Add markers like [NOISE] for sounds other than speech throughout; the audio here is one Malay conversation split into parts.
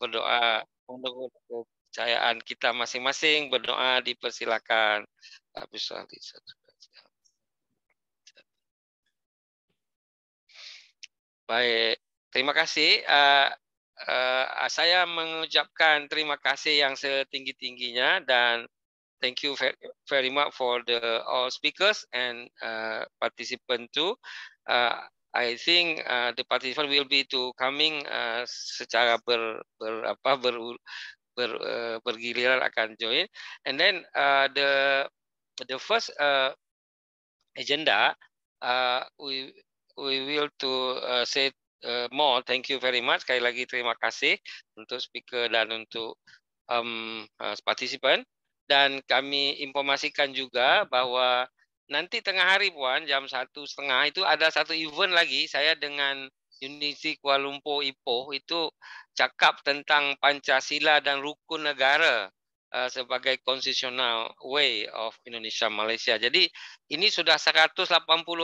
berdoa untuk kepercayaan kita masing-masing berdoa dipersilakan. Habis Baik, terima kasih. Uh, uh, saya mengucapkan terima kasih yang setinggi-tingginya dan thank you very much for the all speakers and uh, participant too. Uh, I think uh, the participant will be to coming uh, secara ber, ber apa ber, ber uh, bergiliran akan join and then uh, the the first uh, agenda uh, we we will to uh, say uh, more thank you very much sekali lagi terima kasih untuk speaker dan untuk um, uh, participant dan kami informasikan juga bahwa nanti tengah hari puan jam satu setengah itu ada satu event lagi saya dengan Unisi Kuala Lumpur Ipoh itu cakap tentang Pancasila dan rukun negara uh, sebagai constitutional way of Indonesia Malaysia. Jadi ini sudah 180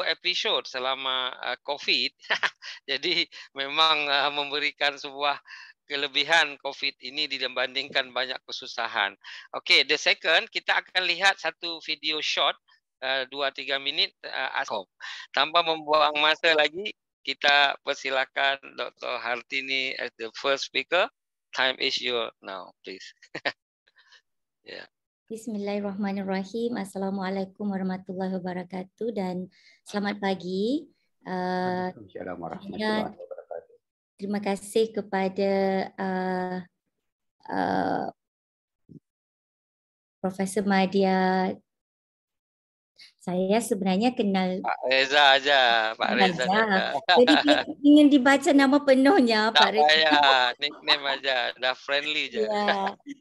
episode selama uh, COVID. [LAUGHS] Jadi memang uh, memberikan sebuah kelebihan COVID ini dibandingkan banyak kesusahan. Okay, the second kita akan lihat satu video short uh, eh, 2-3 minit uh, eh, ASKOM. Tanpa membuang masa lagi, kita persilakan Dr. Hartini as the first speaker. Time is your now, please. [LAUGHS] yeah. Bismillahirrahmanirrahim. Assalamualaikum warahmatullahi wabarakatuh dan selamat pagi. Uh, Terima kasih kepada uh, uh, Profesor Madia saya sebenarnya kenal Pak Reza aja Pak Reza. Reza. Lah. Jadi [LAUGHS] ingin dibaca nama penuhnya tak Pak Reza. Ya, nickname aja, dah friendly aja. Ya.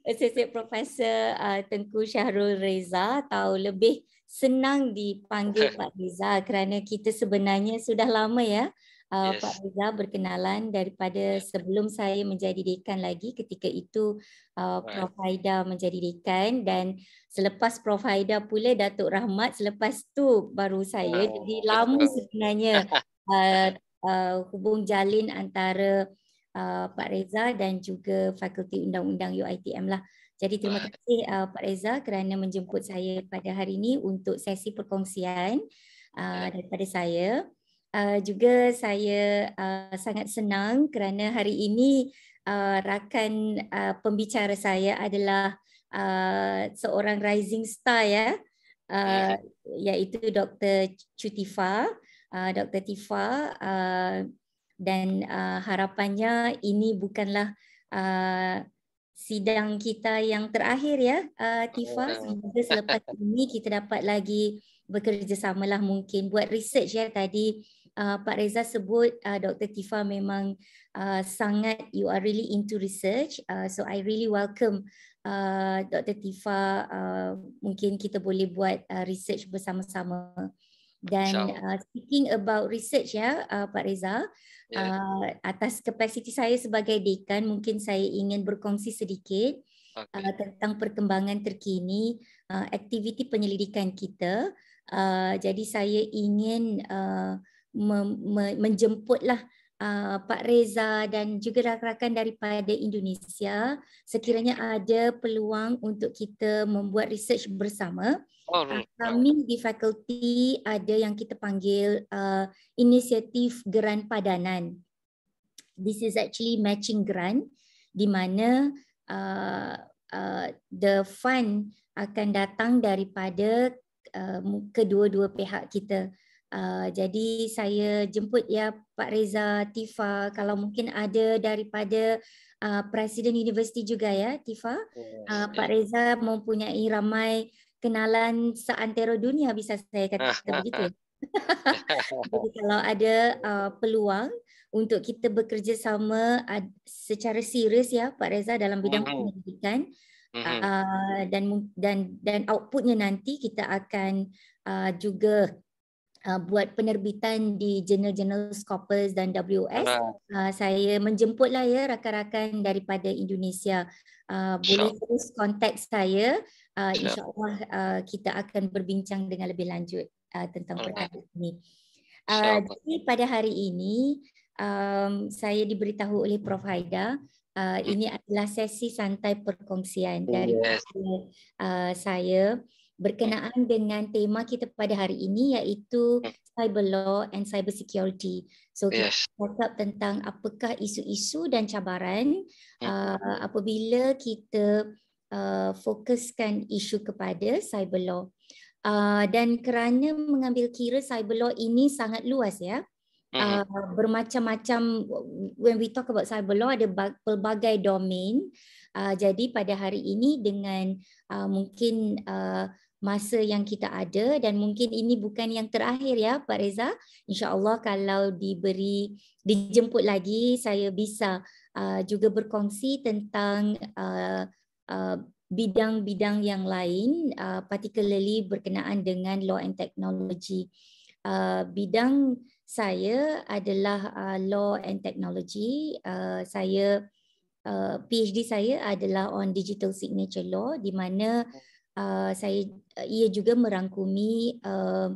Assistant Professor uh, Tengku Syahrul Reza tahu lebih senang dipanggil [LAUGHS] Pak Reza kerana kita sebenarnya sudah lama ya Eh, yes. Pak Rizal berkenalan daripada ya. sebelum saya menjadi dekan lagi ketika itu uh, Prof Haida menjadi dekan dan selepas Prof Haida pula Datuk Rahmat selepas tu baru saya oh. jadi lama sebenarnya [LAUGHS] uh, uh, hubung jalin antara uh, Pak Reza dan juga Fakulti Undang-Undang UiTM lah. Jadi terima kasih uh, Pak Reza kerana menjemput saya pada hari ini untuk sesi perkongsian uh, ya. daripada saya uh, juga saya uh, sangat senang kerana hari ini uh, rakan uh, pembicara saya adalah uh, seorang rising star ya uh, iaitu Dr. Cutifa uh, Dr. Tifa uh, dan uh, harapannya ini bukanlah uh, Sidang kita yang terakhir ya, uh, Tifa. Ya. Semoga selepas [LAUGHS] ini kita dapat lagi bekerjasamalah mungkin buat research ya tadi uh, Pak Reza sebut uh, Dr. Tifa memang uh, sangat you are really into research. Uh, so I really welcome uh, Dr. Tifa uh, mungkin kita boleh buat uh, research bersama-sama. Dan uh, speaking about research ya uh, Pak Reza, yeah. uh, atas kapasiti saya sebagai dekan mungkin saya ingin berkongsi sedikit okay. uh, tentang perkembangan terkini uh, aktiviti penyelidikan kita. Uh, jadi saya ingin uh, menjemputlah uh, Pak Reza dan juga rakan-rakan daripada Indonesia sekiranya ada peluang untuk kita membuat research bersama. Ah, kami di fakulti ada yang kita panggil uh, inisiatif geran padanan. This is actually matching grant di mana uh, uh, the fund akan datang daripada uh, kedua-dua pihak kita. Ah, jadi saya jemput ya Pak Reza Tifa kalau mungkin ada daripada uh, Presiden Universiti juga ya Tifa. Uh, Pak Reza mempunyai ramai kenalan seantero dunia bisa saya katakan [LAUGHS] begitu. Ya. [LAUGHS] jadi kalau ada uh, peluang untuk kita bekerjasama uh, secara serius ya Pak Reza dalam bidang mm-hmm. pendidikan Uh, dan dan dan outputnya nanti kita akan uh, juga uh, buat penerbitan di jurnal-jurnal Scopus dan WOS. Uh, saya menjemputlah ya rakan-rakan daripada Indonesia. Uh, boleh Syah. terus kontak saya. Uh, InsyaAllah uh, kita akan berbincang dengan lebih lanjut uh, tentang perkara ini. Uh, jadi pada hari ini, um, saya diberitahu oleh Prof. Haida Uh, hmm. ini adalah sesi santai perkongsian oh, dari yes. uh, saya uh, berkenaan dengan tema kita pada hari ini iaitu hmm. cyber law and cyber security. So kita yes. cakap tentang apakah isu-isu dan cabaran yeah. Hmm. uh, apabila kita uh, fokuskan isu kepada cyber law. Uh, dan kerana mengambil kira cyber law ini sangat luas ya. Hmm. Uh, bermacam-macam when we talk about cyber law ada pelbagai domain uh, jadi pada hari ini dengan uh, mungkin uh, masa yang kita ada dan mungkin ini bukan yang terakhir ya Pak Reza. Insya Allah kalau diberi dijemput lagi saya bisa uh, juga berkongsi tentang uh, uh, bidang-bidang yang lain uh, particularly berkenaan dengan law and technology. Uh, bidang saya adalah uh, law and technology. Uh, saya uh, PhD saya adalah on digital signature law di mana uh, Eh, saya eh, ia juga merangkumi uh,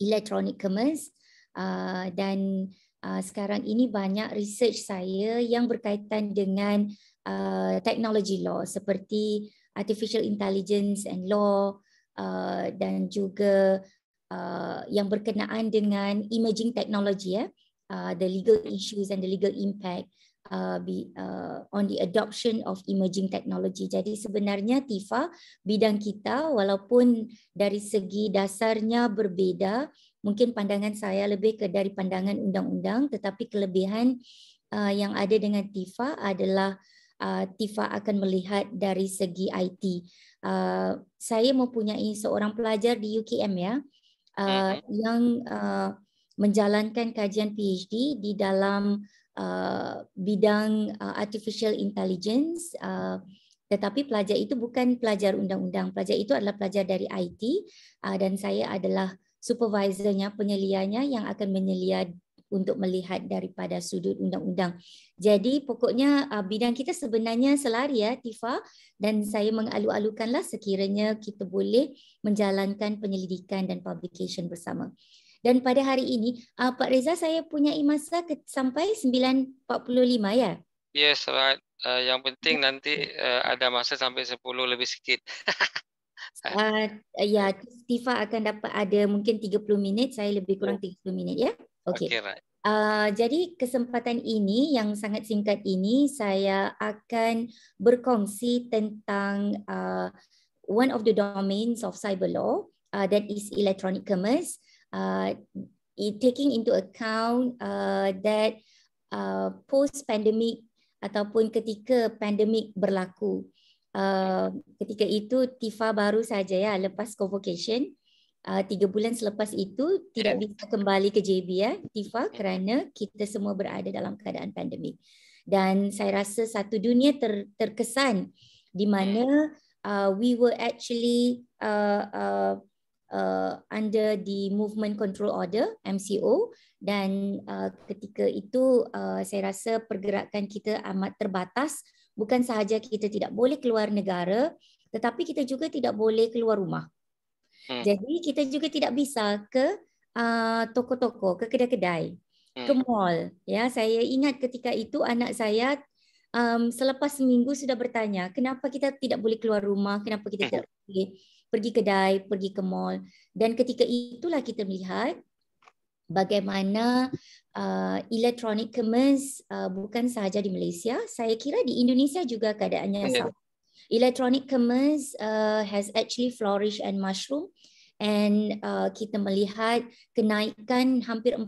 electronic commerce uh, dan uh, sekarang ini banyak research saya yang berkaitan dengan uh, technology law seperti artificial intelligence and law uh, dan juga uh, yang berkenaan dengan emerging technology ya yeah? uh, the legal issues and the legal impact uh, Uh, be, uh, on the adoption of emerging technology. Jadi sebenarnya Tifa bidang kita walaupun dari segi dasarnya berbeza, mungkin pandangan saya lebih ke dari pandangan undang-undang, tetapi kelebihan uh, yang ada dengan Tifa adalah uh, Tifa akan melihat dari segi IT. Uh, saya mempunyai seorang pelajar di UKM ya. Uh, mm-hmm. yang uh, menjalankan kajian PhD di dalam uh, bidang uh, artificial intelligence uh, tetapi pelajar itu bukan pelajar undang-undang. Pelajar itu adalah pelajar dari IT uh, dan saya adalah supervisornya, penyelianya yang akan menyelia untuk melihat daripada sudut undang-undang. Jadi pokoknya uh, bidang kita sebenarnya selari ya Tifa dan saya mengalu-alukanlah sekiranya kita boleh menjalankan penyelidikan dan publication bersama. Dan pada hari ini, uh, Pak Reza saya punya masa ke- sampai 9.45 ya? Yes, right. Uh, yang penting ya. nanti uh, ada masa sampai 10 lebih sikit. [LAUGHS] uh, ya, Tifa akan dapat ada mungkin 30 minit, saya lebih ya. kurang 30 minit ya. Okey. Okay, right. Uh, jadi kesempatan ini yang sangat singkat ini saya akan berkongsi tentang uh, one of the domains of cyber law uh, that is electronic commerce uh, it taking into account uh, that uh, post pandemic ataupun ketika pandemic berlaku. Uh, ketika itu Tifa baru saja ya lepas convocation uh, tiga bulan selepas itu tidak ya. bisa kembali ke JB ya Tifa kerana kita semua berada dalam keadaan pandemik dan saya rasa satu dunia ter, terkesan di mana ya. uh, we were actually uh, uh, uh, under the Movement Control Order (MCO) dan uh, ketika itu uh, saya rasa pergerakan kita amat terbatas. Bukan sahaja kita tidak boleh keluar negara, tetapi kita juga tidak boleh keluar rumah. Hmm. Jadi kita juga tidak bisa ke uh, toko-toko, ke kedai-kedai, hmm. ke mall. Ya, saya ingat ketika itu anak saya um, selepas seminggu sudah bertanya, kenapa kita tidak boleh keluar rumah, kenapa kita tidak boleh [LAUGHS] pergi kedai, pergi ke mall. Dan ketika itulah kita melihat bagaimana uh, elektronik kemas uh, bukan sahaja di Malaysia, saya kira di Indonesia juga keadaannya yeah. sama. Electronic commerce uh, has actually flourished and mushroom and uh, kita melihat kenaikan hampir 40%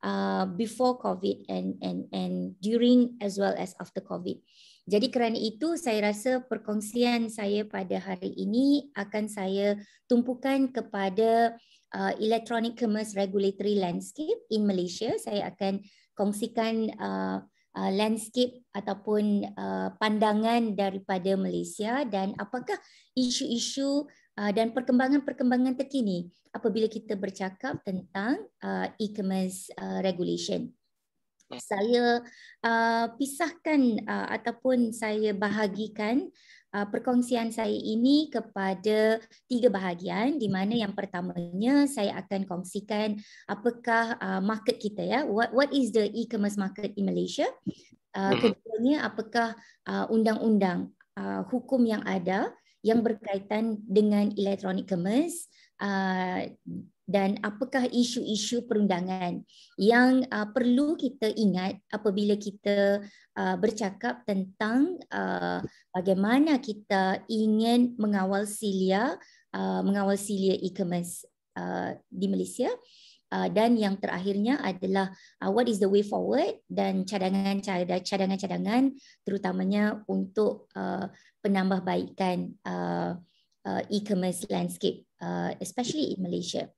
uh, before covid and and and during as well as after covid. Jadi kerana itu saya rasa perkongsian saya pada hari ini akan saya tumpukan kepada uh, Electronic Commerce Regulatory Landscape in Malaysia. Saya akan kongsikan uh, Uh, landscape ataupun uh, pandangan daripada Malaysia dan apakah isu-isu uh, dan perkembangan-perkembangan terkini apabila kita bercakap tentang uh, e-commerce uh, regulation. Hmm. saya uh, pisahkan uh, ataupun saya bahagikan uh, perkongsian saya ini kepada tiga bahagian di mana yang pertamanya saya akan kongsikan apakah uh, market kita ya what what is the e-commerce market in Malaysia uh, hmm. nya apakah uh, undang-undang uh, hukum yang ada yang berkaitan dengan electronic commerce uh, dan apakah isu-isu perundangan yang uh, perlu kita ingat apabila kita uh, bercakap tentang uh, bagaimana kita ingin mengawal silia uh, mengawal silia e-commerce uh, di Malaysia Uh, dan yang terakhirnya adalah uh, what is the way forward dan cadangan cadangan cadangan terutamanya untuk uh, penambahbaikan uh, uh, e-commerce landscape uh, especially in Malaysia.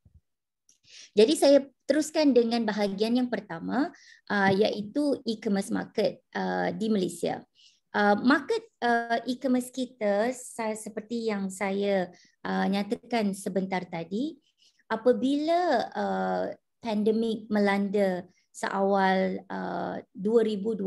Jadi saya teruskan dengan bahagian yang pertama uh, iaitu e-commerce market uh, di Malaysia. Uh, market uh, e-commerce kita saya, seperti yang saya uh, nyatakan sebentar tadi apabila uh, pandemik melanda seawal uh, 2020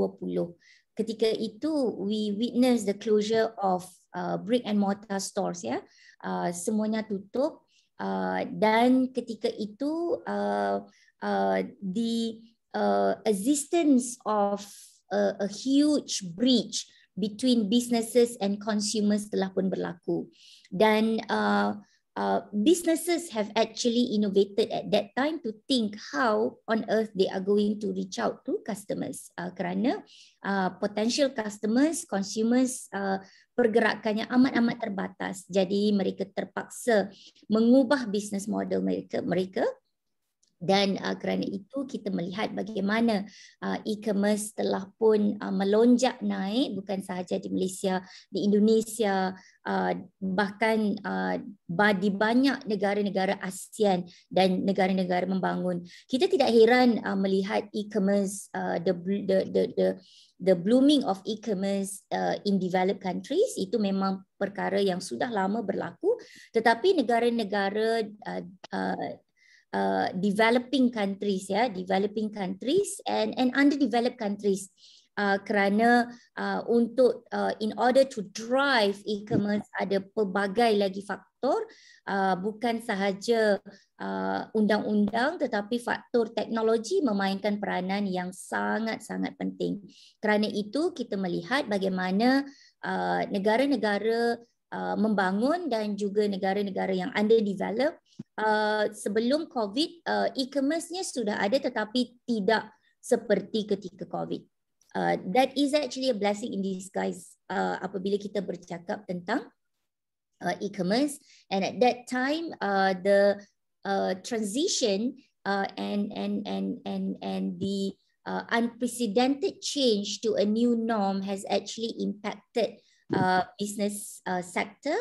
ketika itu we witness the closure of uh, brick and mortar stores ya uh, semuanya tutup Uh, dan ketika itu uh, uh, the uh, existence of a, uh, a huge breach between businesses and consumers telah pun berlaku dan uh, uh, businesses have actually innovated at that time to think how on earth they are going to reach out to customers uh, kerana uh, potential customers, consumers uh, pergerakannya amat-amat terbatas. Jadi mereka terpaksa mengubah business model mereka. Mereka dan uh, kerana itu kita melihat bagaimana uh, e-commerce telah pun uh, melonjak naik bukan sahaja di Malaysia di Indonesia uh, bahkan uh, di banyak negara-negara ASEAN dan negara-negara membangun kita tidak heran uh, melihat e-commerce uh, the, the the the the blooming of e-commerce uh, in developed countries itu memang perkara yang sudah lama berlaku tetapi negara-negara uh, uh, uh, developing countries ya developing countries and and underdeveloped countries uh, kerana uh, untuk uh, in order to drive e-commerce ada pelbagai lagi faktor uh, bukan sahaja uh, undang-undang tetapi faktor teknologi memainkan peranan yang sangat-sangat penting kerana itu kita melihat bagaimana uh, negara-negara uh, membangun dan juga negara-negara yang underdeveloped uh, sebelum COVID uh, eh, e commercenya sudah ada tetapi tidak seperti ketika COVID. Uh, that is actually a blessing in disguise uh, apabila kita bercakap tentang uh, e-commerce and at that time uh, the uh, transition uh, and and and and and the uh, unprecedented change to a new norm has actually impacted uh, business uh, sector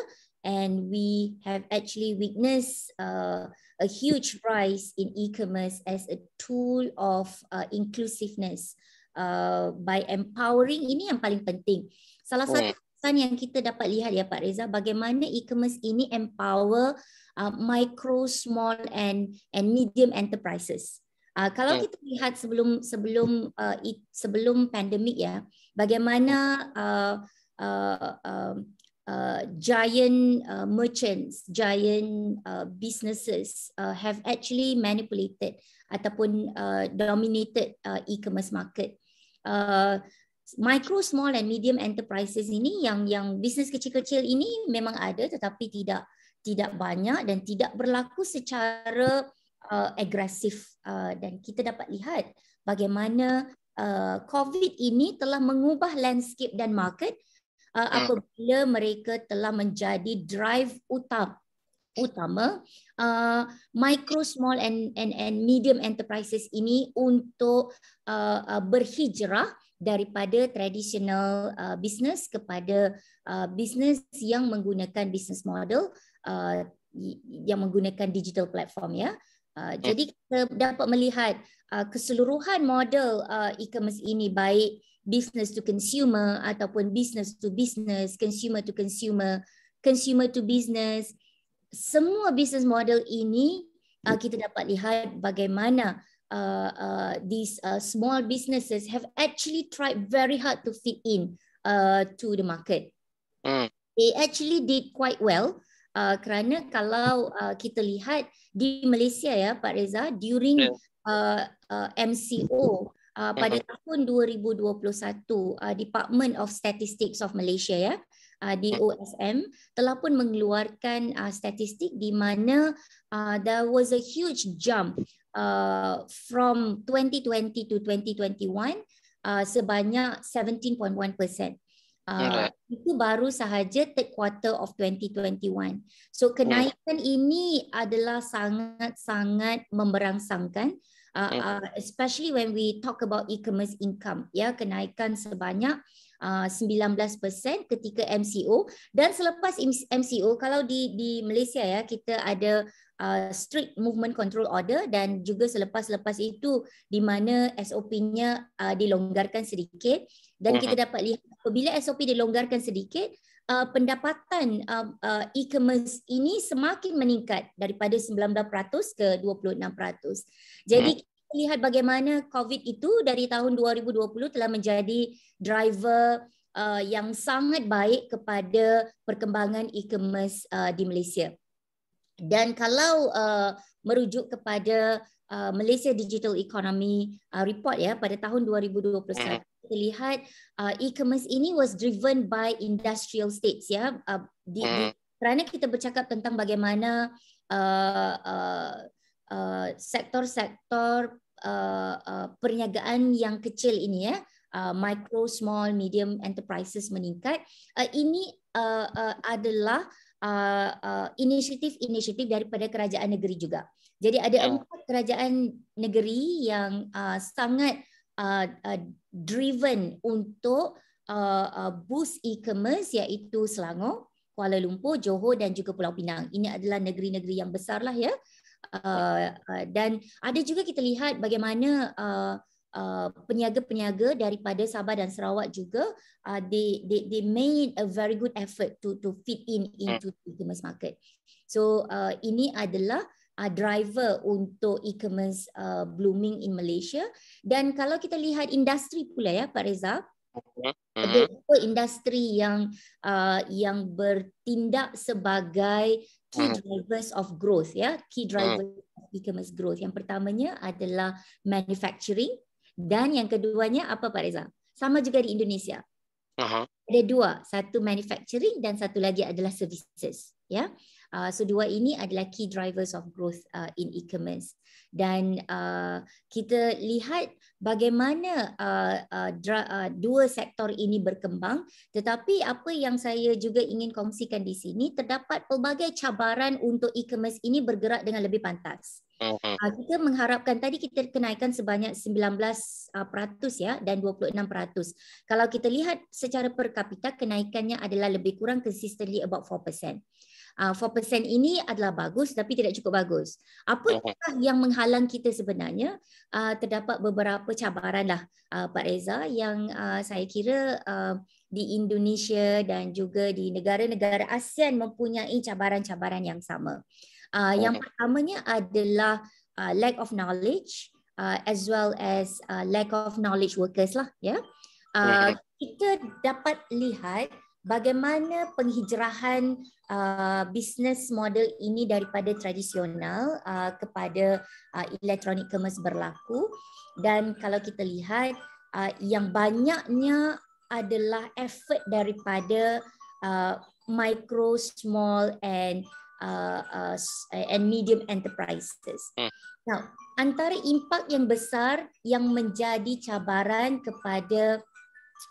and we have actually witnessed uh, a huge rise in e-commerce as a tool of uh, inclusiveness uh, by empowering ini yang paling penting salah satu yeah. yang kita dapat lihat ya Pak Reza bagaimana e-commerce ini empower uh, micro, small and and medium enterprises. Uh, kalau kita lihat sebelum sebelum uh, sebelum pandemik ya, bagaimana uh, uh, uh, uh, giant uh, merchants, giant uh, businesses uh, have actually manipulated ataupun uh, dominated uh, e-commerce market. Uh, micro, small and medium enterprises ini yang yang bisnes kecil-kecil ini memang ada tetapi tidak tidak banyak dan tidak berlaku secara uh, agresif uh, dan kita dapat lihat bagaimana uh, COVID ini telah mengubah landscape dan market uh, hmm. apabila mereka telah menjadi drive utama utama uh, micro small and, and and medium enterprises ini untuk uh, uh, berhijrah daripada tradisional uh, business kepada uh, business yang menggunakan business model uh, yang menggunakan digital platform ya. Uh, hmm. jadi kita dapat melihat uh, keseluruhan model uh, e-commerce ini baik business to consumer ataupun business to business, consumer to consumer, consumer to business. Semua business model ini uh, ya. kita dapat lihat bagaimana uh, uh, these uh, small businesses have actually tried very hard to fit in uh, to the market. Mm. They actually did quite well uh, kerana kalau uh, kita lihat di Malaysia ya Pak Reza during ya. uh, uh, MCO uh, hmm. pada uh-huh. tahun 2021 uh, Department of Statistics of Malaysia ya uh, hmm. di OSM telah pun mengeluarkan uh, statistik di mana uh, there was a huge jump uh, from 2020 to 2021 uh, sebanyak 17.1%. Uh, yeah. Itu baru sahaja third quarter of 2021. So hmm. kenaikan yeah. ini adalah sangat-sangat memberangsangkan uh, uh, especially when we talk about e-commerce income ya kenaikan sebanyak uh, 19% ketika MCO dan selepas MCO kalau di di Malaysia ya kita ada uh, strict movement control order dan juga selepas-lepas itu di mana SOP-nya uh, dilonggarkan sedikit dan kita mm-hmm. dapat lihat apabila SOP dilonggarkan sedikit uh, pendapatan uh, uh, e-commerce ini semakin meningkat daripada 19% ke 26%. Jadi yeah. Hmm. kita lihat bagaimana COVID itu dari tahun 2020 telah menjadi driver uh, yang sangat baik kepada perkembangan e-commerce uh, di Malaysia. Dan kalau uh, merujuk kepada Uh, Malaysia Digital Economy uh, report ya pada tahun 2021 hmm. kita lihat uh, e-commerce ini was driven by industrial states ya uh, di, hmm. kerana kita bercakap tentang bagaimana uh, uh, uh, sektor-sektor uh, uh, perniagaan yang kecil ini ya uh, micro small medium enterprises meningkat uh, ini uh, uh, adalah Uh, uh, daripada kerajaan negeri juga. Jadi ada yeah. empat kerajaan negeri yang uh, sangat uh, uh, driven untuk uh, uh, boost e-commerce iaitu Selangor, Kuala Lumpur, Johor dan juga Pulau Pinang. Ini adalah negeri-negeri yang besar lah ya. Uh, uh, dan ada juga kita lihat bagaimana uh, uh, daripada Sabah dan Sarawak juga uh, they, they they made a very good effort to to fit in into the e-commerce market. So uh, ini adalah A uh, driver untuk e-commerce uh, blooming in Malaysia dan kalau kita lihat industri pula ya Pak Reza ada mm-hmm. dua industri yang uh, yang bertindak sebagai key mm-hmm. drivers of growth ya key mm-hmm. drivers of e-commerce growth yang pertamanya adalah manufacturing dan yang keduanya apa Pak Reza sama juga di Indonesia Aha. Uh-huh. ada dua satu manufacturing dan satu lagi adalah services ya Uh, so dua ini adalah key drivers of growth uh, in e-commerce. Dan uh, kita lihat bagaimana uh, uh, uh, dua sektor ini berkembang. Tetapi apa yang saya juga ingin kongsikan di sini, terdapat pelbagai cabaran untuk e-commerce ini bergerak dengan lebih pantas. Mhm. Uh, kita mengharapkan tadi kita kenaikan sebanyak 19% uh, ya dan 26%. Kalau kita lihat secara per kapita, kenaikannya adalah lebih kurang consistently about 4% uh, ah, 4% ini adalah bagus tapi tidak cukup bagus. Apa uh yang menghalang kita sebenarnya? Uh, terdapat beberapa cabaran lah uh, Pak Reza yang uh, saya kira uh, di Indonesia dan juga di negara-negara ASEAN mempunyai cabaran-cabaran yang sama. Uh, Yang pertamanya adalah uh, lack of knowledge uh, as well as uh, lack of knowledge workers lah. Yeah? Ya. Uh, Kita dapat lihat bagaimana penghijrahan uh, bisnes model ini daripada tradisional uh, kepada uh, elektronik kemas berlaku dan kalau kita lihat uh, yang banyaknya adalah effort daripada uh, micro small and uh, uh, and medium enterprises. Hmm. Now, antara impak yang besar yang menjadi cabaran kepada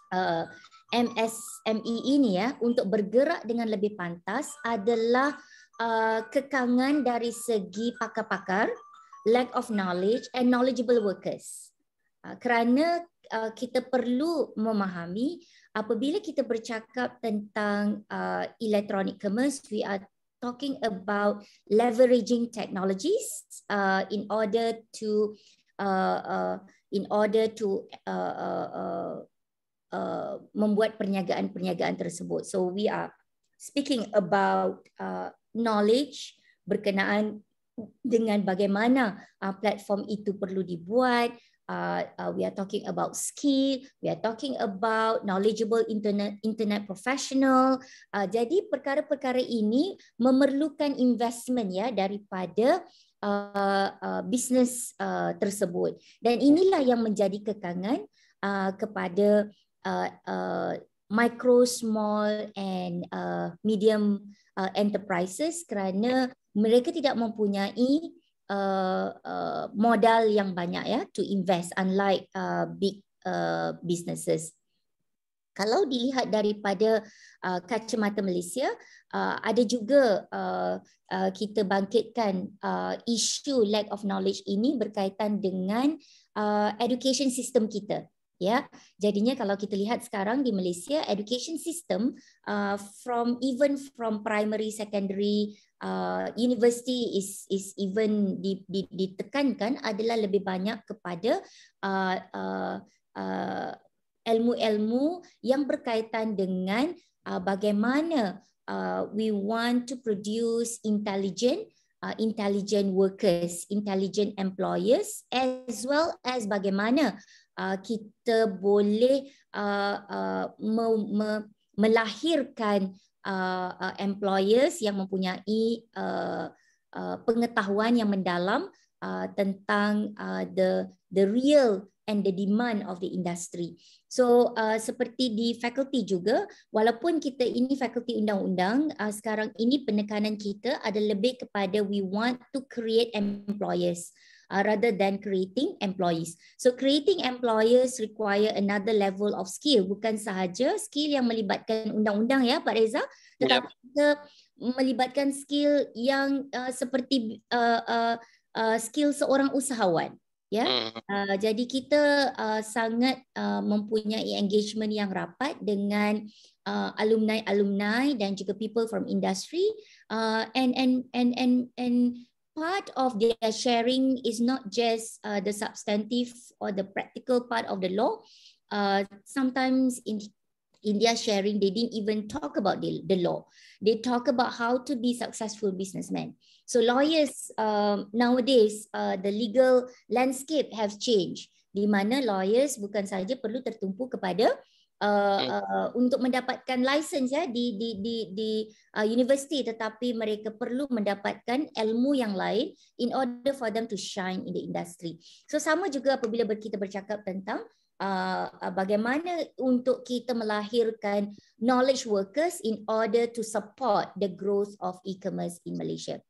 uh, MSME ini ya untuk bergerak dengan lebih pantas adalah uh, kekangan dari segi pakar-pakar, lack of knowledge and knowledgeable workers. Uh, kerana uh, kita perlu memahami apabila kita bercakap tentang uh, electronic commerce, we are talking about leveraging technologies uh, in order to uh, uh, in order to uh, uh, uh, Uh, membuat perniagaan-perniagaan tersebut. So we are speaking about uh, knowledge berkenaan dengan bagaimana uh, platform itu perlu dibuat. Uh, uh, we are talking about skill. We are talking about knowledgeable internet internet professional. Uh, jadi perkara-perkara ini memerlukan investment ya daripada Uh, uh, bisnes uh, tersebut dan inilah yang menjadi kekangan uh, kepada uh, uh, micro, small and uh, medium uh, enterprises kerana mereka tidak mempunyai uh, uh, modal yang banyak ya to invest unlike uh, big uh, businesses. Kalau dilihat daripada uh, kacamata Malaysia, uh, ada juga uh, uh, kita bangkitkan uh, isu lack of knowledge ini berkaitan dengan uh, education system kita ya jadinya kalau kita lihat sekarang di Malaysia education system uh, from even from primary secondary uh, university is is even ditekankan adalah lebih banyak kepada ilmu-ilmu uh, uh, uh, yang berkaitan dengan uh, bagaimana uh, we want to produce intelligent Uh, intelligent workers, intelligent employers, as well as bagaimana Ah, kita boleh ah, ah, melahirkan employers yang mempunyai pengetahuan yang mendalam tentang the the real and the demand of the industry. So uh, seperti di faculty juga, walaupun kita ini faculty undang-undang, uh, sekarang ini penekanan kita ada lebih kepada we want to create employers. Uh, uh, rather than creating employees. So creating employers require another level of skill, bukan sahaja skill yang melibatkan undang-undang ya Pak Reza, tetapi yep. kita melibatkan skill yang uh, seperti uh, uh, uh, skill seorang usahawan. Ya, hmm. uh, jadi kita uh, sangat uh, mempunyai engagement yang rapat dengan uh, alumni-alumni dan juga people from industry uh, and and and and and part of their sharing is not just uh, the substantive or the practical part of the law. Uh, sometimes in in their sharing, they didn't even talk about the, the law. They talk about how to be successful businessmen. So lawyers um, nowadays, uh, the legal landscape have changed. Di mana lawyers bukan saja perlu tertumpu kepada uh, uh, hmm. uh, untuk mendapatkan license ya di di di di uh, universiti tetapi mereka perlu mendapatkan ilmu yang lain in order for them to shine in the industry. So sama juga apabila kita bercakap tentang uh, uh, bagaimana untuk kita melahirkan knowledge workers in order to support the growth of e-commerce in Malaysia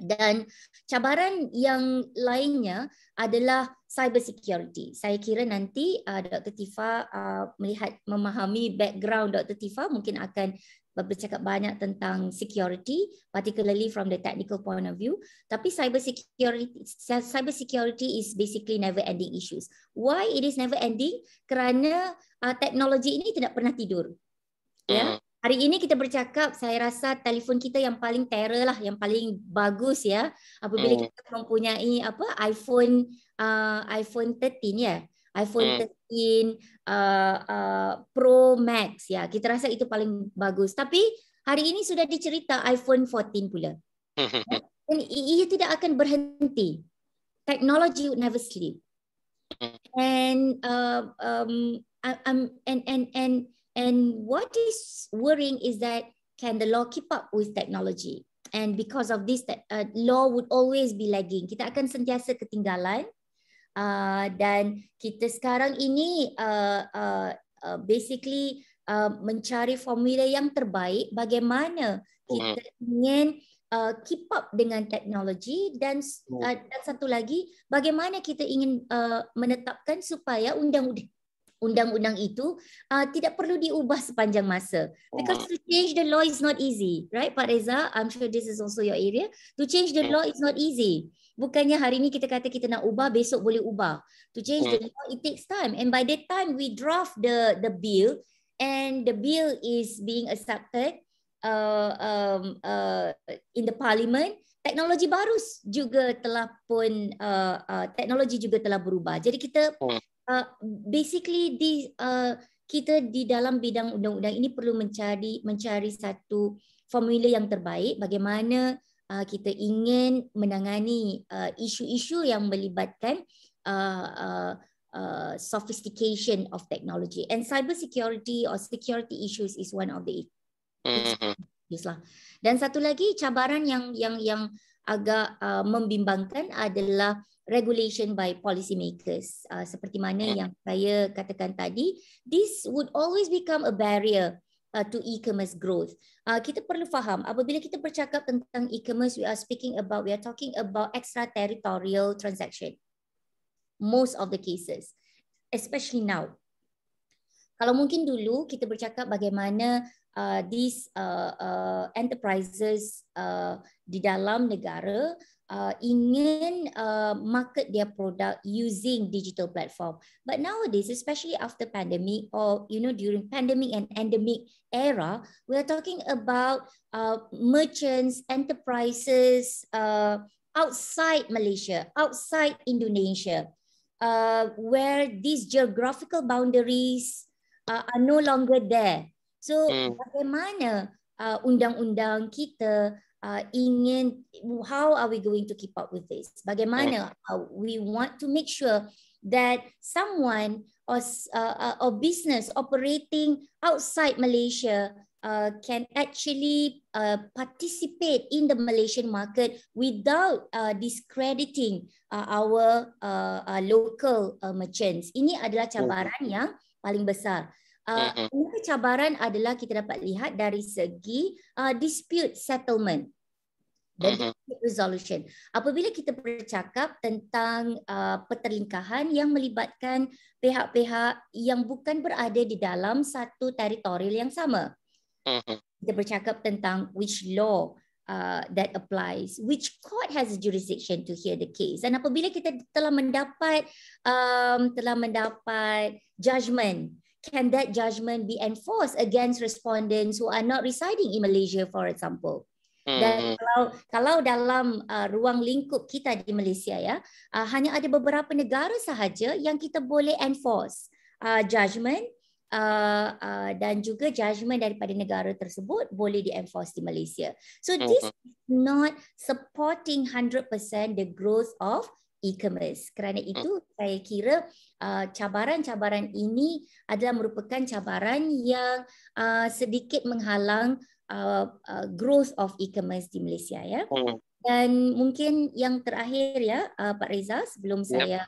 dan cabaran yang lainnya adalah cyber security. Saya kira nanti uh, Dr. Tifa uh, melihat memahami background Dr. Tifa mungkin akan bercakap banyak tentang security particularly from the technical point of view tapi cyber security cyber security is basically never ending issues. Why it is never ending? Kerana uh, teknologi ini tidak pernah tidur. Yeah? Hmm. Hari ini kita bercakap, saya rasa telefon kita yang paling terer lah, yang paling bagus ya. Apabila mm. kita mempunyai apa iPhone uh, iPhone 13 ya, iPhone mm. 13 uh, uh, Pro Max ya, kita rasa itu paling bagus. Tapi hari ini sudah dicerita iPhone 14 pula. [LAUGHS] Dan ia tidak akan berhenti. Technology would never sleep. Hmm. And uh, um, I'm um, and and and And what is worrying is that can the law keep up with technology? And because of this, that uh, law would always be lagging. Kita akan sentiasa ketinggalan. Uh, dan kita sekarang ini uh, uh, uh, basically uh, mencari formula yang terbaik bagaimana oh, kita wow. ingin uh, keep up dengan teknologi dan oh. uh, dan satu lagi bagaimana kita ingin uh, menetapkan supaya undang-undang undang-undang itu uh, tidak perlu diubah sepanjang masa oh. because to change the law is not easy right Pak Reza I'm sure this is also your area to change the law is not easy bukannya hari ini kita kata kita nak ubah besok boleh ubah to change the hmm. law it takes time and by the time we draft the the bill and the bill is being accepted uh, um, uh, in the parliament teknologi baru juga telah pun uh, uh, teknologi juga telah berubah jadi kita hmm uh, basically di uh, kita di dalam bidang undang-undang ini perlu mencari mencari satu formula yang terbaik bagaimana uh, kita ingin menangani uh, isu-isu uh, yang melibatkan uh, uh, uh, sophistication of technology and cyber security or security issues is one of the mm-hmm. issues lah. Dan satu lagi cabaran yang yang yang agak uh, membimbangkan adalah regulation by policymakers uh, seperti mana yeah. yang saya katakan tadi this would always become a barrier uh, to e-commerce growth uh, kita perlu faham apabila kita bercakap tentang e-commerce we are speaking about we are talking about extraterritorial transaction most of the cases especially now kalau mungkin dulu kita bercakap bagaimana uh, these uh, uh, enterprises uh, di dalam negara uh, ingin uh, market their product using digital platform. But nowadays, especially after pandemic or you know during pandemic and endemic era, we are talking about uh, merchants, enterprises uh, outside Malaysia, outside Indonesia, uh, where these geographical boundaries uh, are no longer there. So mm. bagaimana uh, undang-undang kita uh, ingin how are we going to keep up with this bagaimana uh, we want to make sure that someone or uh, uh, or business operating outside malaysia uh, can actually uh, participate in the Malaysian market without uh, discrediting uh, our uh, uh local uh, merchants. Ini adalah cabaran yang paling besar. Uh, uh-huh. cabaran adalah kita dapat lihat dari segi uh, dispute settlement dan uh-huh. resolution. Apabila kita bercakap tentang uh, ah, peterlingkahan yang melibatkan pihak-pihak yang bukan berada di dalam satu teritorial yang sama. Uh-huh. Kita bercakap tentang which law Uh, that applies, which court has a jurisdiction to hear the case. Dan apabila kita telah mendapat, um, telah mendapat judgement, can that judgment be enforced against respondents who are not residing in Malaysia, for example? Hmm. Dan kalau kalau dalam uh, ruang lingkup kita di Malaysia ya, uh, hanya ada beberapa negara sahaja yang kita boleh enforce uh, judgement uh, uh, dan juga judgement daripada negara tersebut boleh di enforce di Malaysia. So this hmm. not supporting 100% the growth of e-commerce. Kerana hmm. itu saya kira uh, cabaran-cabaran ini adalah merupakan cabaran yang uh, sedikit menghalang uh, growth of e-commerce di Malaysia ya. Hmm. Dan mungkin yang terakhir ya Pak Reza sebelum yep. Ya. saya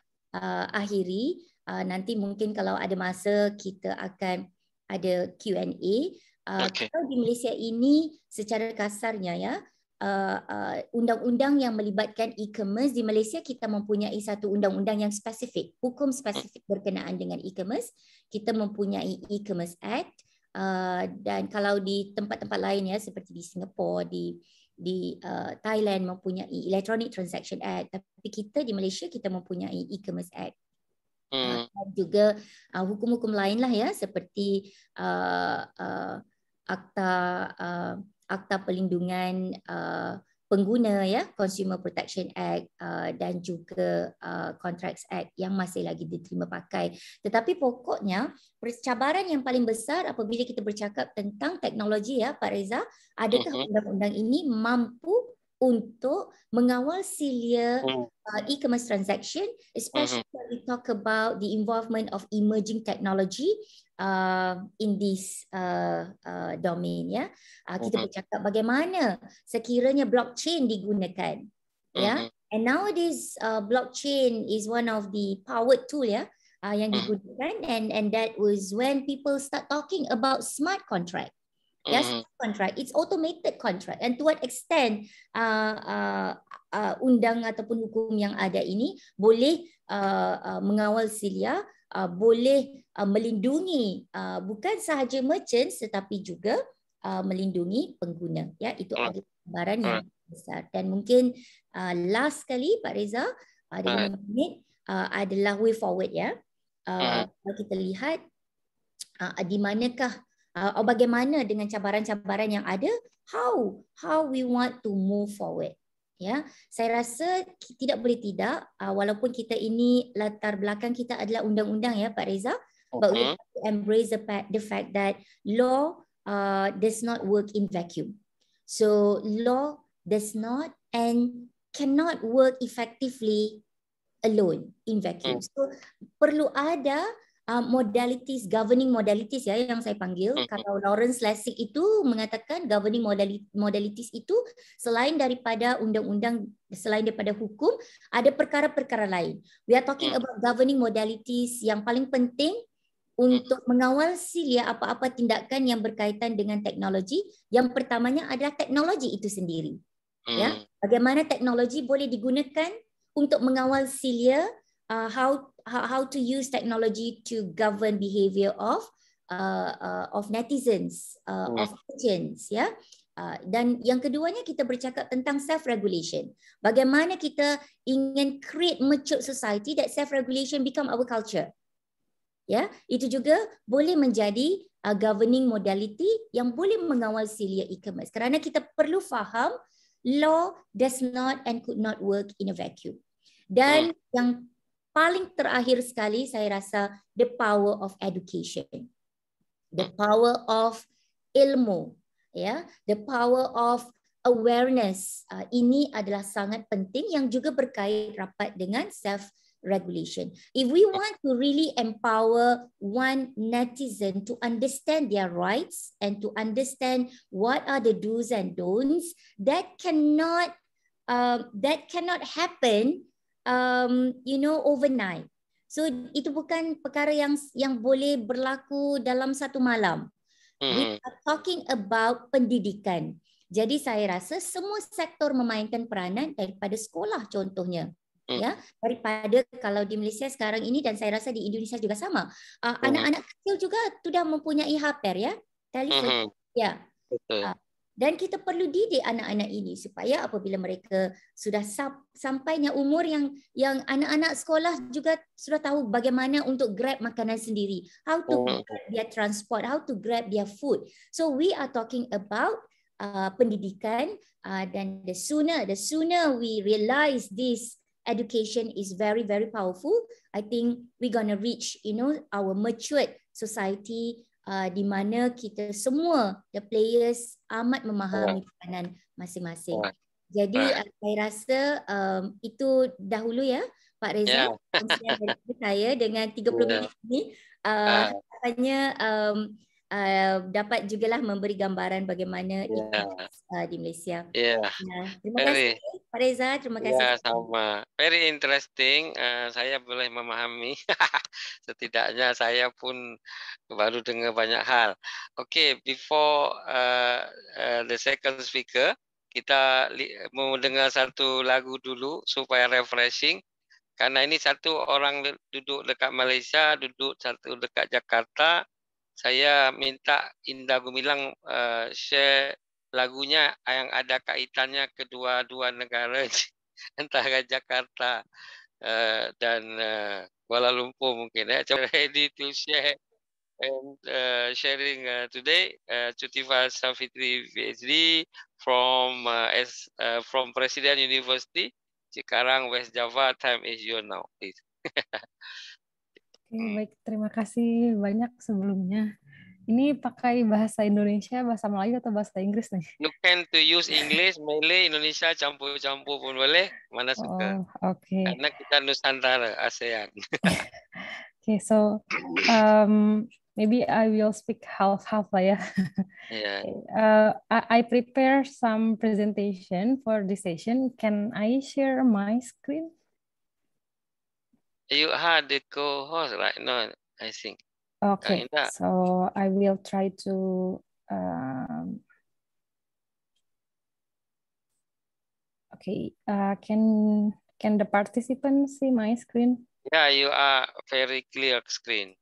akhiri nanti mungkin kalau ada masa kita akan ada Q&A. Okay. Kalau di Malaysia ini secara kasarnya ya undang-undang uh, uh, yang melibatkan e-commerce di Malaysia kita mempunyai satu undang-undang yang spesifik hukum spesifik berkenaan dengan e-commerce kita mempunyai e-commerce act uh, dan kalau di tempat-tempat lain ya seperti di Singapura di di uh, Thailand mempunyai electronic transaction act tapi kita di Malaysia kita mempunyai e-commerce act hmm. uh, dan juga hukum uh, hukum-hukum lainlah ya seperti uh, uh, akta uh, Akta Perlindungan uh, Pengguna ya Consumer Protection Act uh, dan juga uh, Contracts Act yang masih lagi diterima pakai. Tetapi pokoknya percabaran yang paling besar apabila kita bercakap tentang teknologi ya Pak Reza, adakah mhm. undang-undang ini mampu untuk mengawal cilia hmm. uh, e-commerce transaction especially uh when we talk about the involvement of emerging technology uh, in this uh, uh, domain ya yeah. uh, kita uh bercakap bagaimana sekiranya blockchain digunakan uh ya yeah. Mm-hmm. and nowadays uh, blockchain is one of the powered tool ya yeah, uh, yang digunakan uh and and that was when people start talking about smart contract That's mm mm-hmm. contract. It's automated contract. And to what extent uh, uh, uh, undang ataupun hukum yang ada ini boleh uh, uh, mengawal silia, uh, boleh uh, melindungi uh, bukan sahaja merchant tetapi juga uh, melindungi pengguna. Ya, itu mm adalah kebaran yang mm besar. Dan mungkin uh, last sekali Pak Reza pada uh, mm-hmm. uh, adalah way forward ya. Uh, mm Kalau kita lihat uh, di manakah atau uh, bagaimana dengan cabaran-cabaran yang ada how how we want to move forward ya saya rasa tidak boleh tidak uh, walaupun kita ini latar belakang kita adalah undang-undang ya Pak Reza okay. but we have to embrace the fact that law uh, does not work in vacuum so law does not and cannot work effectively alone in vacuum hmm. so perlu ada uh, modalities governing modalities ya yang saya panggil mm-hmm. kalau Lawrence Lessig itu mengatakan governing modalities itu selain daripada undang-undang selain daripada hukum ada perkara-perkara lain we are talking mm-hmm. about governing modalities yang paling penting mm-hmm. untuk mengawal silia apa-apa tindakan yang berkaitan dengan teknologi yang pertamanya adalah teknologi itu sendiri mm-hmm. ya mm. bagaimana teknologi boleh digunakan untuk mengawal silia uh, how, how how to use technology to govern behavior of uh, uh, of netizens uh, of citizens hmm. ya yeah? Uh, dan yang keduanya kita bercakap tentang self-regulation. Bagaimana kita ingin create mature society that self-regulation become our culture. Ya, yeah? itu juga boleh menjadi uh, governing modality yang boleh mengawal silia e-commerce. Kerana kita perlu faham law does not and could not work in a vacuum. Dan hmm. yang paling terakhir sekali saya rasa the power of education the power of ilmu ya yeah? the power of awareness uh, ini adalah sangat penting yang juga berkait rapat dengan self regulation if we want to really empower one netizen to understand their rights and to understand what are the do's and don'ts that cannot uh, that cannot happen um, you know overnight. So itu bukan perkara yang yang boleh berlaku dalam satu malam. We mm-hmm. are talking about pendidikan. Jadi saya rasa semua sektor memainkan peranan daripada sekolah contohnya. Mm. Ya, daripada kalau di Malaysia sekarang ini dan saya rasa di Indonesia juga sama. Uh, anak-anak kecil juga sudah mempunyai HP ya. Telefon. Mm-hmm. Ya. Uh, dan kita perlu didik anak-anak ini supaya apabila mereka sudah sampainya umur yang yang anak-anak sekolah juga sudah tahu bagaimana untuk grab makanan sendiri how to oh. grab their transport how to grab their food so we are talking about uh, pendidikan uh, dan the sooner the sooner we realize this education is very very powerful i think we gonna reach you know our matured society Uh, di mana kita semua the players amat memahami peranan masing-masing. Jadi uh, saya rasa um, itu dahulu ya Pak Reza yeah. Ya. [LAUGHS] saya dengan 30 yeah. minit ini katanya uh, um, uh, dapat jugalah memberi gambaran bagaimana yeah. itu, uh, di Malaysia. Yeah. Ya. Ya, nah, terima kasih. Hey. Pak Reza, terima ya, kasih. Ya, sama. Very interesting. Uh, saya boleh memahami. [LAUGHS] Setidaknya saya pun baru dengar banyak hal. Okay, before uh, uh, the second speaker, kita mau dengar satu lagu dulu supaya refreshing. Karena ini satu orang duduk dekat Malaysia, duduk satu dekat Jakarta. Saya minta Indah Gumilang uh, share lagunya yang ada kaitannya kedua-dua negara [LAUGHS] antara Jakarta uh, dan uh, Kuala Lumpur mungkin ya. So [LAUGHS] ready to share and uh, sharing uh, today uh, Cutifa Safitri PhD from uh, as uh, from President University Cikarang West Java. Time is your now, please. [LAUGHS] okay, baik, terima kasih banyak sebelumnya ini pakai bahasa Indonesia, bahasa Melayu atau bahasa Inggris nih? You can to use English, Malay, Indonesia campur-campur pun boleh, mana suka. Oh, Oke. Okay. Karena kita Nusantara, ASEAN. [LAUGHS] okay, so um, maybe I will speak half half lah ya. Yeah. Iya. [LAUGHS] Uh, I, I prepare some presentation for this session. Can I share my screen? You had the co-host right now, I think. Okay, kinda. so I will try to. Um, okay, uh, can can the participants see my screen? Yeah, you are very clear screen.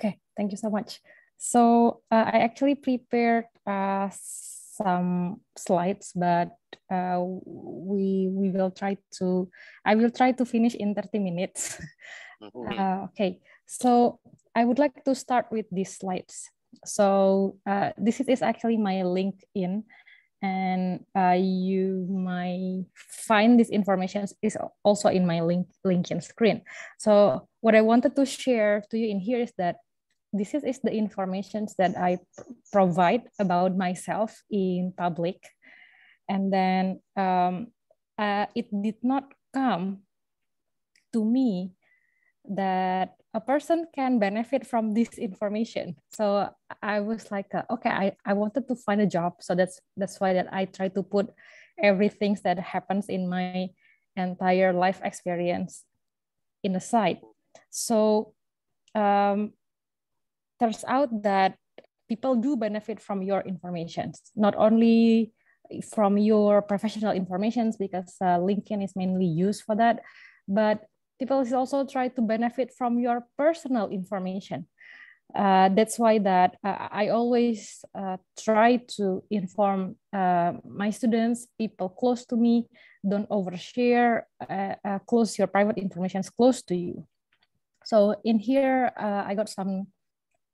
Okay, thank you so much. So uh, I actually prepared uh, some slides, but uh, we we will try to I will try to finish in thirty minutes. [LAUGHS] Mm -hmm. okay, so I would like to start with these slides. So uh, this is actually my LinkedIn and uh, you might find this information is also in my link, LinkedIn screen. So what I wanted to share to you in here is that this is, is the information that I provide about myself in public. And then um, uh, it did not come to me that a person can benefit from this information so i was like uh, okay I, I wanted to find a job so that's that's why that i try to put everything that happens in my entire life experience in a site so um, turns out that people do benefit from your information not only from your professional informations because uh, linkedin is mainly used for that but people also try to benefit from your personal information. Uh, that's why that uh, I always uh, try to inform uh, my students, people close to me, don't overshare, uh, uh, close your private information close to you. So in here, I got some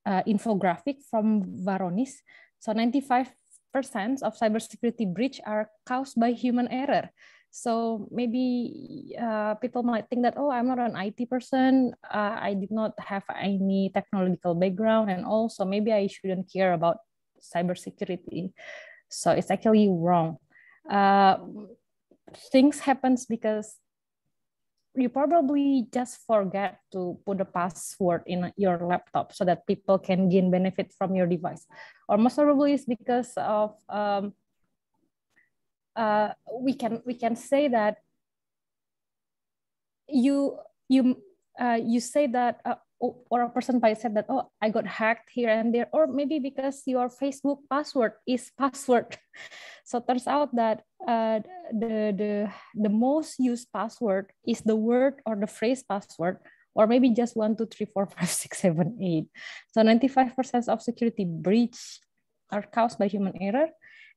infographic from Varonis. So 95% of cybersecurity breach are caused by human error. So maybe uh, people might think that, oh, I'm not an IT person. Uh, I did not have any technological background, and also maybe I shouldn't care about cybersecurity. So it's actually wrong. Uh, things happens because you probably just forget to put a password in your laptop so that people can gain benefit from your device or most probably is because of um, uh, we can we can say that you you uh, you say that uh, or a person by said that oh I got hacked here and there or maybe because your Facebook password is password. [LAUGHS] so turns out that uh, the the the most used password is the word or the phrase password or maybe just one two three four five [LAUGHS] six seven eight. So ninety five percent of security breach are caused by human error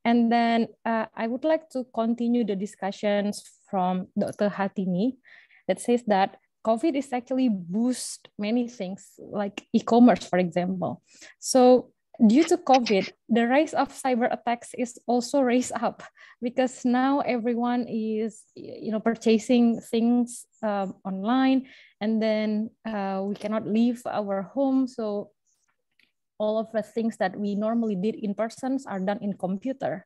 and then uh, I would like to continue the discussions from Dr. Hatini, that says that COVID is actually boost many things like e-commerce, for example. So due to COVID, the rise of cyber attacks is also raised [LAUGHS] up because now everyone is, you know, purchasing things um, online, and then uh, we cannot leave our home, so all of the things that we normally did in persons are done in computer.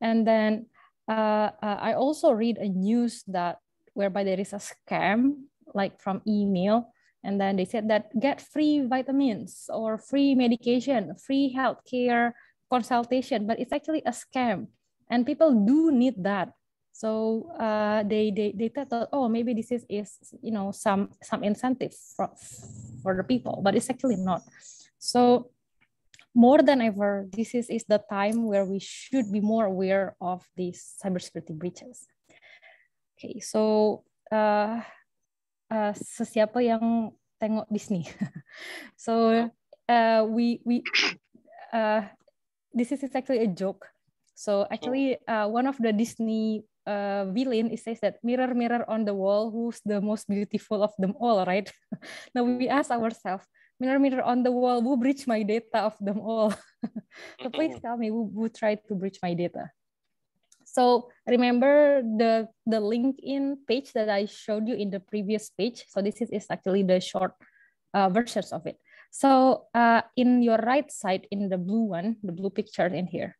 And then uh, uh, I also read a news that whereby there is a scam like from email and then they said that get free vitamins or free medication, free healthcare consultation, but it's actually a scam. And people do need that. So uh, they, they, they thought, oh, maybe this is, is you know, some, some incentive for, for the people, but it's actually not. So more than ever, this is, is the time where we should be more aware of these cybersecurity breaches. Okay, so uh, uh, sesiapa yang tengok Disney? [LAUGHS] so uh, we we uh, this is actually a joke. So actually, uh, one of the Disney uh, villain it says that mirror mirror on the wall, who's the most beautiful of them all, right? [LAUGHS] now we ask ourselves, mirror mirror on the wall who breached my data of them all [LAUGHS] so please tell me who, who tried to breach my data so remember the the linkedin page that i showed you in the previous page so this is, is actually the short uh, versions of it so uh, in your right side in the blue one the blue picture in here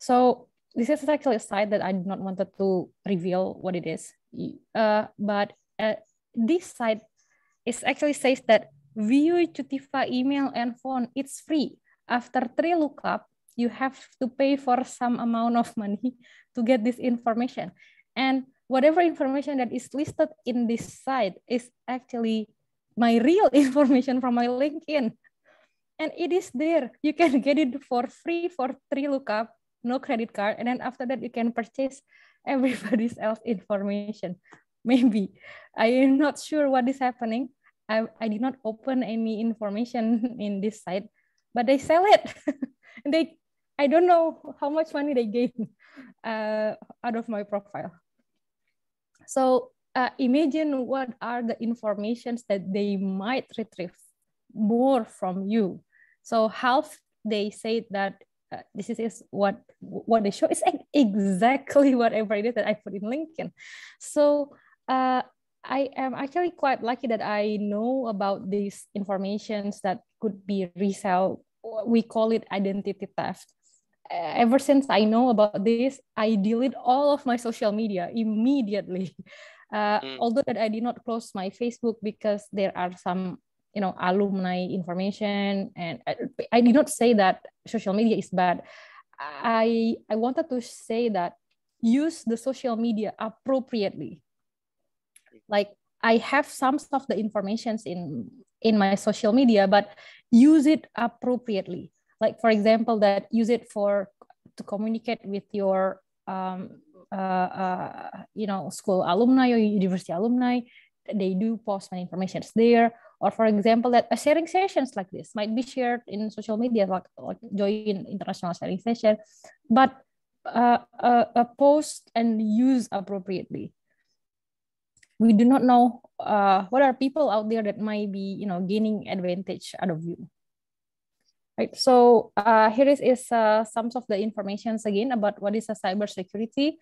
so this is actually a site that i did not wanted to reveal what it is uh, but uh, this site it actually says that view Cutiva email and phone, it's free. After three lookup, you have to pay for some amount of money [LAUGHS] to get this information. And whatever information that is listed in this site is actually my real [LAUGHS] information from my LinkedIn. And it is there. You can [LAUGHS] get it for free for three lookup, no credit card. And then after that, you can purchase everybody's else information. Maybe. I am not sure what is happening, I, I did not open any information [LAUGHS] in this site, but they sell it. [LAUGHS] they I don't know how much money they gain [LAUGHS] uh, out of my profile. So uh, imagine what are the informations that they might retrieve more from you. So half they say that uh, this is what what they show. is exactly whatever it is that I put in LinkedIn. So uh, I am actually quite lucky that I know about these informations that could be resell. We call it identity theft. Ever since I know about this, I delete all of my social media immediately. [LAUGHS] Uh, mm. Although that I did not close my Facebook because there are some, you know, alumni information, and I, uh, I did not say that social media is bad. I I wanted to say that use the social media appropriately like i have some of the informations in in my social media but use it appropriately like for example that use it for to communicate with your um, uh, uh, you know school alumni or university alumni they do post my information there or for example that a uh, sharing sessions like this might be shared in social media like, like join international sharing session but uh, uh, uh, post and use appropriately we do not know uh, what are people out there that might be you know gaining advantage out of you right so uh, here is, is uh, some of the informations again about what is a cybersecurity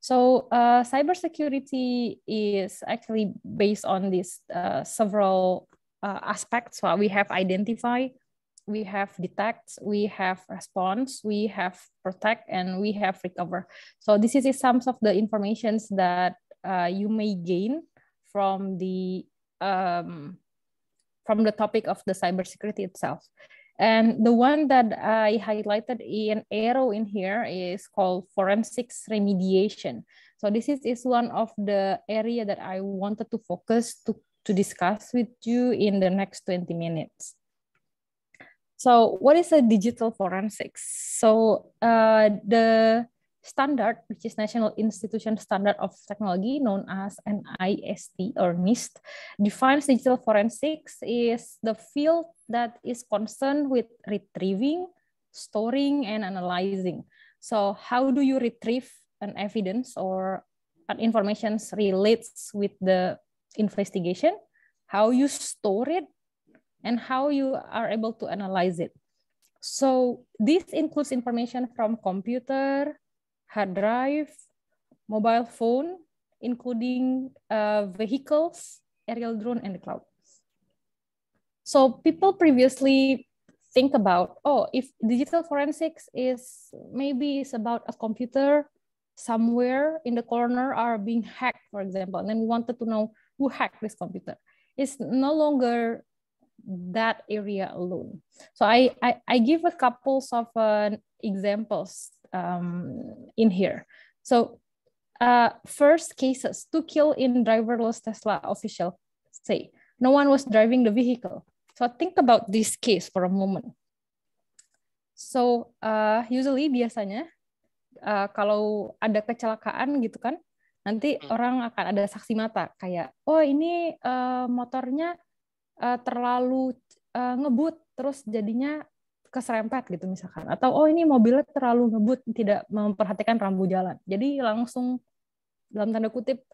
so uh, cybersecurity is actually based on these uh, several uh, aspects so we have identify we have detect we have response we have protect and we have recover so this is some of the informations that uh, you may gain from the um, from the topic of the cybersecurity itself. And the one that I highlighted in arrow in here is called forensics remediation. So this is, is one of the area that I wanted to focus to, to discuss with you in the next 20 minutes. So what is a digital forensics? So uh, the standard, which is National Institution Standard of Technology, known as NIST or NIST, defines digital forensics is the field that is concerned with retrieving, storing, and analyzing. So how do you retrieve an evidence or an information relates with the investigation, how you store it, and how you are able to analyze it. So this includes information from computer, hard drive, mobile phone, including uh, vehicles, aerial drone, and the clouds. So people previously think about, oh, if digital forensics is maybe it's about a computer somewhere in the corner are being hacked, for example, and then we wanted to know who hacked this computer. It's no longer that area alone. So I, I, I give a couple of uh, examples um, in here. So uh, first cases to kill in driverless Tesla official say no one was driving the vehicle. So think about this case for a moment. So uh, usually biasanya uh, kalau ada kecelakaan gitu kan, nanti hmm. orang akan ada saksi mata kayak oh ini uh, motornya uh, terlalu uh, ngebut terus jadinya keserempet gitu misalkan atau oh ini mobilnya terlalu ngebut tidak memperhatikan rambu jalan jadi langsung dalam tanda kutip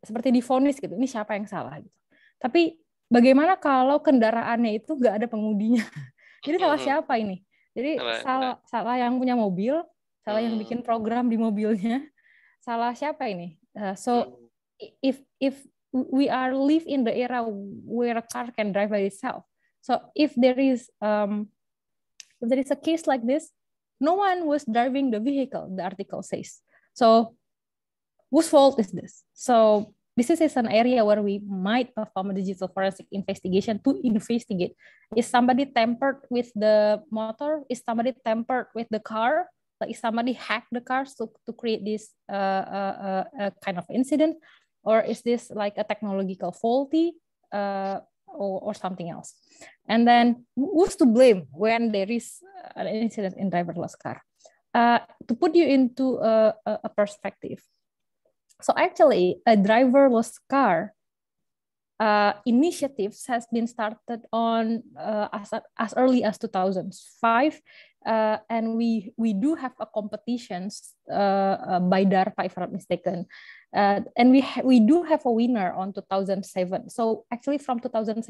seperti difonis gitu ini siapa yang salah gitu tapi bagaimana kalau kendaraannya itu nggak ada pengudinya [LAUGHS] jadi salah siapa ini jadi salah salah, yang punya mobil salah yang bikin hmm. program di mobilnya [LAUGHS] salah siapa ini uh, so hmm. if if we are live in the era where a car can drive by itself so if there is um, if there is a case like this, no one was driving the vehicle, the article says. So whose fault is this? So this is an area where we might perform a digital forensic investigation to investigate. Is somebody tampered with the motor? Is somebody tampered with the car? Like is somebody hacked the car to, to create this uh, uh, uh, uh kind of incident? Or is this like a technological faulty? Uh, or, or something else. And then who's to blame when there is uh, an incident in driverless car? Uh, to put you into a, a perspective, so actually a driverless car uh, initiatives has been started on uh, as, as early as 2005 uh, and we we do have a competitions uh, uh by DARPA if I'm not mistaken. Uh, and we ha- we do have a winner on 2007. So actually from 2007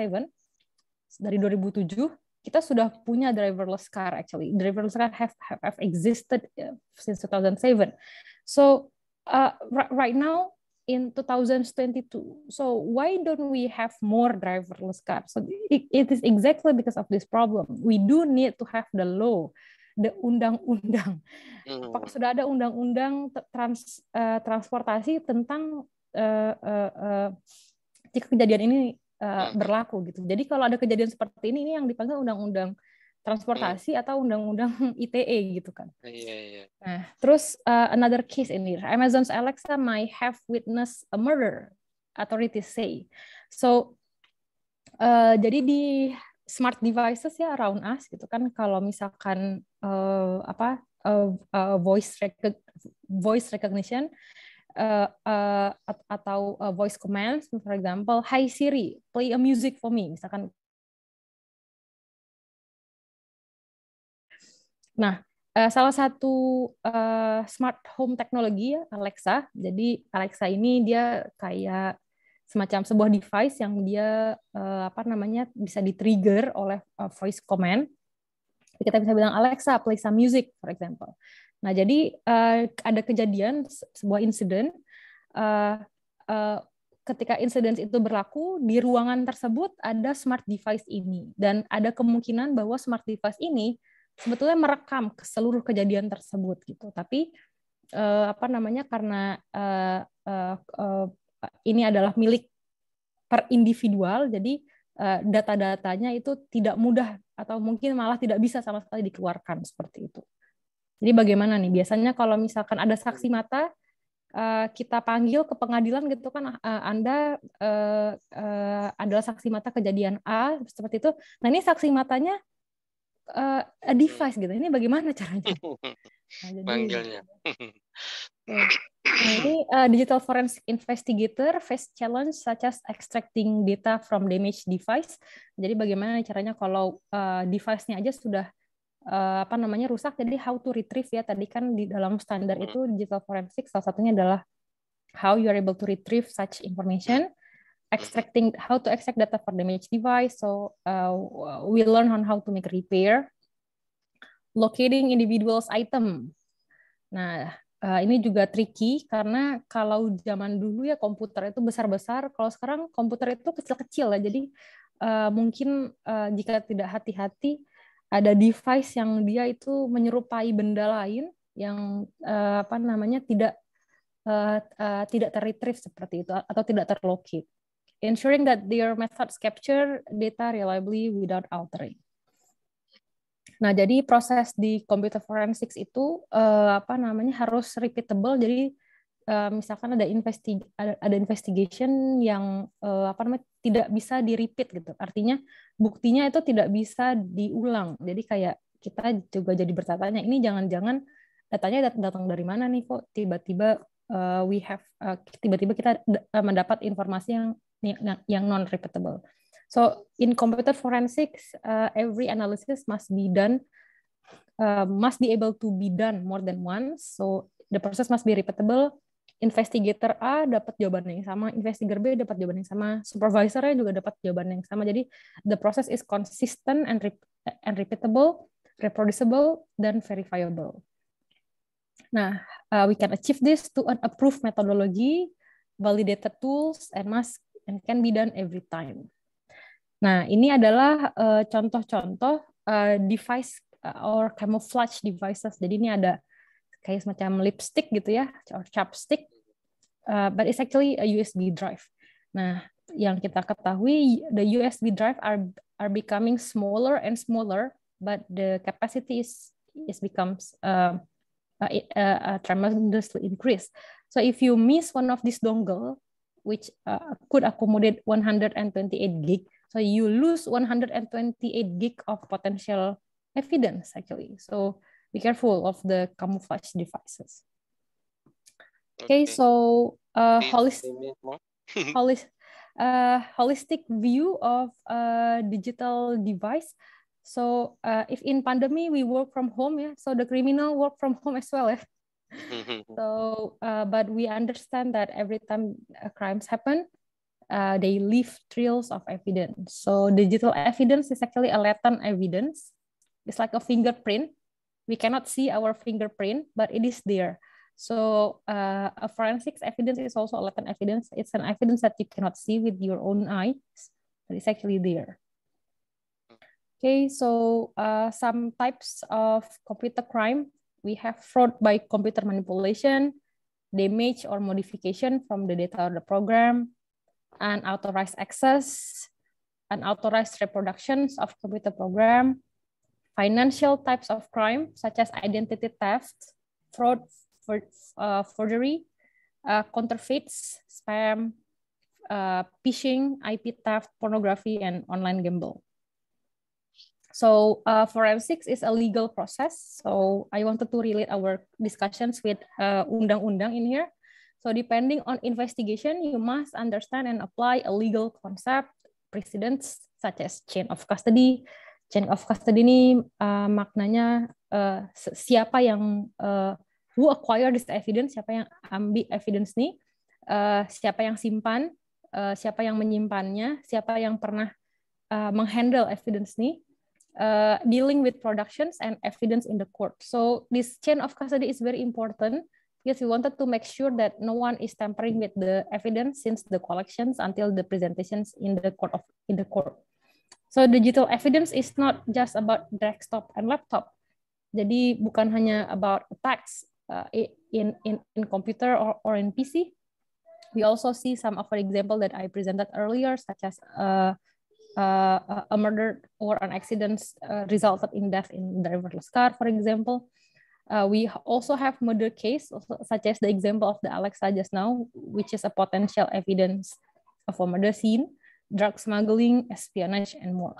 dari 2007 kita sudah punya driverless car actually. Driverless car have have, have existed uh, since 2007. So uh, r- right now in 2022. So why don't we have more driverless cars? So it, it is exactly because of this problem. We do need to have the law, the undang-undang. Hmm. Apakah sudah ada undang-undang trans uh, transportasi tentang uh, eh, uh, eh, uh, jika kejadian ini uh, berlaku gitu. Jadi kalau ada kejadian seperti ini, ini yang dipanggil undang-undang transportasi yeah. atau undang-undang [LAUGHS] ITE gitu kan. Yeah, yeah. Nah, terus uh, another case ini, Amazon's Alexa might have witnessed a murder, authorities say. So, uh, jadi di smart devices ya around us gitu kan, kalau misalkan uh, apa uh, uh, voice rec voice recognition uh, uh, atau uh, voice commands, for example, Hi Siri, play a music for me, misalkan Nah, uh, salah satu uh, smart home teknologi ya Alexa. Jadi Alexa ini dia kayak semacam sebuah device yang dia uh, apa namanya bisa di-trigger oleh uh, voice command. Kita bisa bilang Alexa, play some music for example. Nah, jadi uh, ada kejadian sebuah insiden uh, uh, ketika insiden itu berlaku di ruangan tersebut ada smart device ini dan ada kemungkinan bahwa smart device ini sebetulnya merekam seluruh kejadian tersebut gitu tapi uh, apa namanya karena uh, uh, ini adalah milik per individual jadi data-datanya itu tidak mudah atau mungkin malah tidak bisa sama sekali dikeluarkan seperti itu jadi bagaimana nih biasanya kalau misalkan ada saksi mata kita panggil ke pengadilan gitu kan Anda adalah saksi mata kejadian A seperti itu. Nah ini saksi matanya uh, a device gitu. Ini bagaimana caranya? Nah, jadi, uh, digital forensic investigator face challenge such as extracting data from damaged device. Jadi bagaimana caranya kalau uh, device-nya aja sudah uh, apa namanya rusak jadi how to retrieve ya tadi kan di dalam standar itu digital forensik salah satunya adalah how you are able to retrieve such information extracting how to extract data for damaged device. So uh, we learn on how to make repair, locating individuals item. Nah, uh, ini juga tricky karena kalau zaman dulu ya komputer itu besar-besar, kalau sekarang komputer itu kecil-kecil lah. Jadi uh, mungkin uh, jika tidak hati-hati ada device yang dia itu menyerupai benda lain yang uh, apa namanya tidak uh, uh, tidak terretrieve seperti itu atau tidak terlocate ensuring that their methods capture data reliably without altering. Nah, jadi proses di computer forensics itu uh, apa namanya harus repeatable. Jadi uh, misalkan ada investi ada, ada investigation yang uh, apa namanya tidak bisa di repeat gitu. Artinya buktinya itu tidak bisa diulang. Jadi kayak kita juga jadi bertanya ini jangan-jangan datanya datang dari mana nih kok tiba-tiba uh, we have tiba tiba-tiba kita mendapat informasi yang yang non repeatable. So in computer forensics, uh, every analysis must be done, uh, must be able to be done more than once. So the process must be repeatable. Investigator A dapat jawaban yang sama, investigator B dapat jawaban yang sama, supervisornya juga dapat jawaban yang sama. Jadi the process is consistent and, rep and repeatable, reproducible, dan verifiable. Nah, uh, we can achieve this to an approved methodology, validated tools, and must and can be done every time. Nah, ini adalah eh, contoh-contoh uh, uh, device eh, or camouflage devices. Jadi ini ada kayak semacam lipstick gitu ya, or chapstick, uh, but it's actually a USB drive. Nah, yang kita ketahui, the USB drive are are becoming smaller and smaller, but the capacity is is becomes uh, uh, uh, tremendously increased. So if you miss one of these dongle, which uh, could accommodate 128 gig. So you lose 128 gig of potential evidence actually. So be careful of the camouflage devices. Okay, so uh, holistic, holistic, [LAUGHS] uh, holistic view of a uh, digital device. So uh, if in pandemic we work from home, yeah, so the criminal work from home as well. Yeah? Mm-hmm. so uh, but we understand that every time uh, crimes happen uh, they leave trails of evidence so digital evidence is actually a latent evidence it's like a fingerprint we cannot see our fingerprint but it is there so uh, a forensics evidence is also a latent evidence it's an evidence that you cannot see with your own eyes but it's actually there okay so uh, some types of computer crime we have fraud by computer manipulation, damage or modification from the data or the program, unauthorized access, unauthorized reproductions of computer program, financial types of crime, such as identity theft, fraud, for, uh, forgery, uh, counterfeits, spam, uh, phishing, IP theft, pornography, and online gambling. So uh, forensics is a legal process. So I wanted to relate our discussions with uh, undang-undang uh, in here. So depending on investigation, you must understand and apply a legal concept, precedents such as chain of custody. Chain of custody ini uh, maknanya uh, siapa yang uh, who acquire this evidence, siapa yang ambil evidence ini, uh, siapa yang simpan, uh, siapa yang menyimpannya, siapa yang pernah uh, menghandle evidence ini. uh, dealing with productions and evidence in the court. So this chain of custody is very important because we wanted to make sure that no one is tampering with the evidence since the collections until the presentations in the court of in the court. So digital evidence is not just about desktop and laptop. Jadi bukan hanya about attacks uh, in, in, in computer or, or in PC. We also see some, of, our example, that I presented earlier, such as uh, uh, a murder or an accident uh, resulted in death in driverless car, for example. Uh, we also have murder case, such as the example of the Alexa just now, which is a potential evidence of a murder scene, drug smuggling, espionage, and more.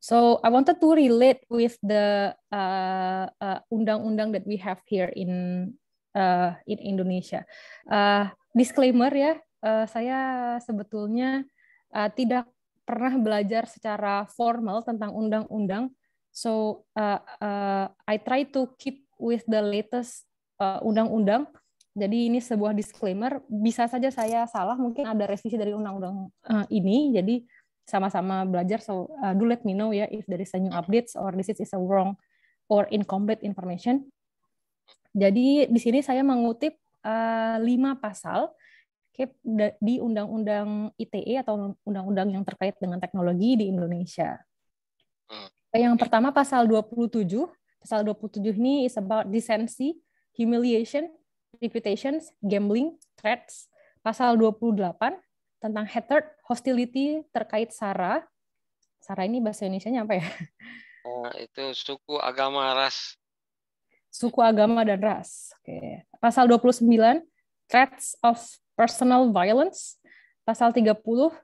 So I wanted to relate with the uh, uh, undang-undang that we have here in uh, in Indonesia. disclaimer ya, saya sebetulnya uh, tidak pernah belajar secara formal tentang undang-undang. So uh, uh, I try to keep with the latest undang undang-undang. Jadi ini sebuah disclaimer. Bisa saja saya salah, mungkin ada revisi dari undang-undang ini. Jadi sama-sama belajar. So uh, do let me know ya if there is a new updates or this is a wrong or incomplete information. Jadi di sini saya mengutip uh, lima pasal landscape di undang-undang ITE atau undang-undang yang terkait dengan teknologi di Indonesia. Hmm. Yang pertama pasal 27, pasal 27 ini is about decency, humiliation, reputations, gambling, threats. Pasal 28 tentang hatred, hostility terkait sara. Sara ini bahasa Indonesia-nya apa ya? Oh, itu suku, agama, ras. Suku, agama, dan ras. Oke. Pasal 29, threats of personal violence, pasal 30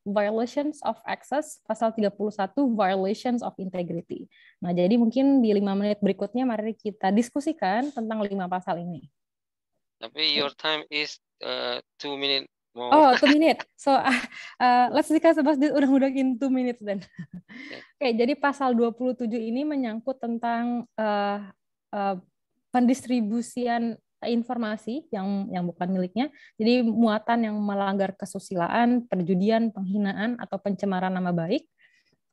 violations of access, pasal 31 violations of integrity. Nah, jadi mungkin di lima menit berikutnya mari kita diskusikan tentang lima pasal ini. Tapi your time is uh, two minute Oh, two [LAUGHS] minute. So uh, [LAUGHS] uh, let's discuss about this undang-undang in two minutes then. Oke, okay, jadi pasal 27 ini menyangkut tentang uh, uh, pendistribusian informasi yang yang bukan miliknya. Jadi muatan yang melanggar kesusilaan, perjudian, penghinaan atau pencemaran nama baik.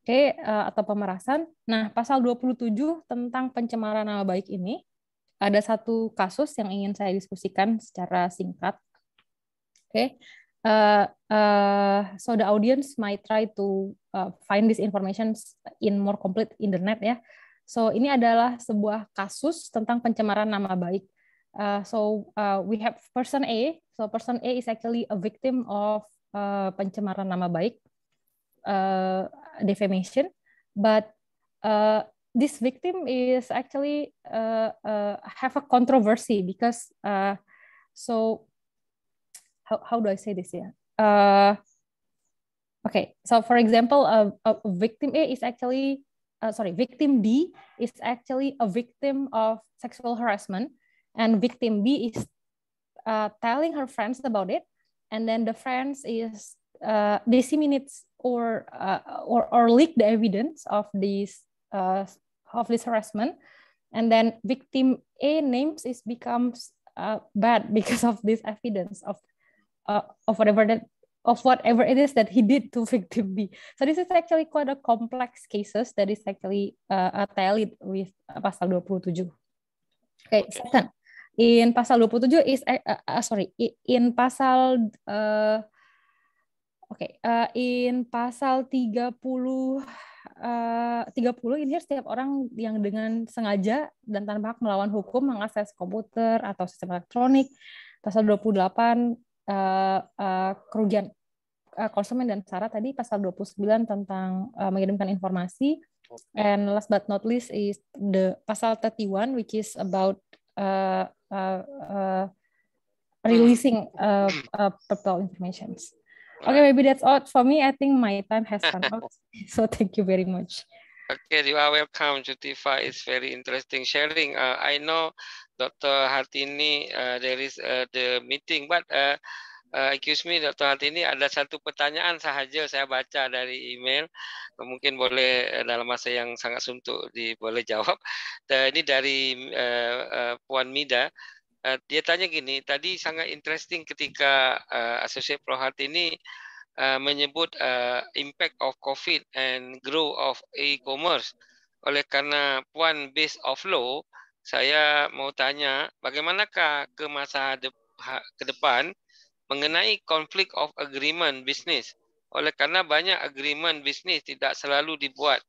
Oke, eh, atau pemerasan. Nah, pasal 27 tentang pencemaran nama baik ini ada satu kasus yang ingin saya diskusikan secara singkat. Oke. Uh, uh, so the audience might try to uh, find this information in more complete internet ya. So ini adalah sebuah kasus tentang pencemaran nama baik. Uh, so uh, we have person A. So person A is actually a victim of uh, pencemaran nama baik, uh, defamation. But uh, this victim is actually uh, uh, have a controversy because uh, so how, how do I say this? Yeah. Uh, okay. So for example, a, a victim A is actually uh, sorry, victim B is actually a victim of sexual harassment and victim b is uh, telling her friends about it and then the friends is uh, disseminates or, uh, or or leak the evidence of this uh, of this harassment and then victim a names is becomes uh, bad [LAUGHS] because of this evidence of uh, of whatever that of whatever it is that he did to victim B. So this is actually quite a complex cases that is actually uh, uh tallied with uh, pasal 27. Okay, second. in pasal 27 is uh, uh, sorry in pasal uh, oke okay, uh, in pasal 30 uh, 30 ini setiap orang yang dengan sengaja dan tanpa hak melawan hukum mengakses komputer atau sistem elektronik pasal 28 uh, uh, kerugian uh, konsumen dan syarat tadi pasal 29 tentang uh, mengirimkan informasi and last but not least is the pasal 31 which is about Uh, uh, uh, releasing purple informations. Okay, maybe that's all for me. I think my time has run out. [LAUGHS] So thank you very much. Okay, you are welcome, Jutifa. It's very interesting sharing. Uh, I know Dr. Hartini, uh, there is uh, the meeting, but uh, excuse me Dr. Hartini ada satu pertanyaan sahaja saya baca dari email mungkin boleh eh, dalam masa yang sangat suntuk di boleh jawab uh, [LAUGHS] ini dari uh, uh, Puan Mida dia tanya gini, tadi sangat interesting ketika uh, Associate Prof. Hartini uh, menyebut uh, impact of COVID and growth of e-commerce. Oleh karena puan base of law, saya mau tanya bagaimanakah ke masa de- ha, ke depan mengenai konflik of agreement bisnis, Oleh kerana banyak agreement bisnis tidak selalu dibuat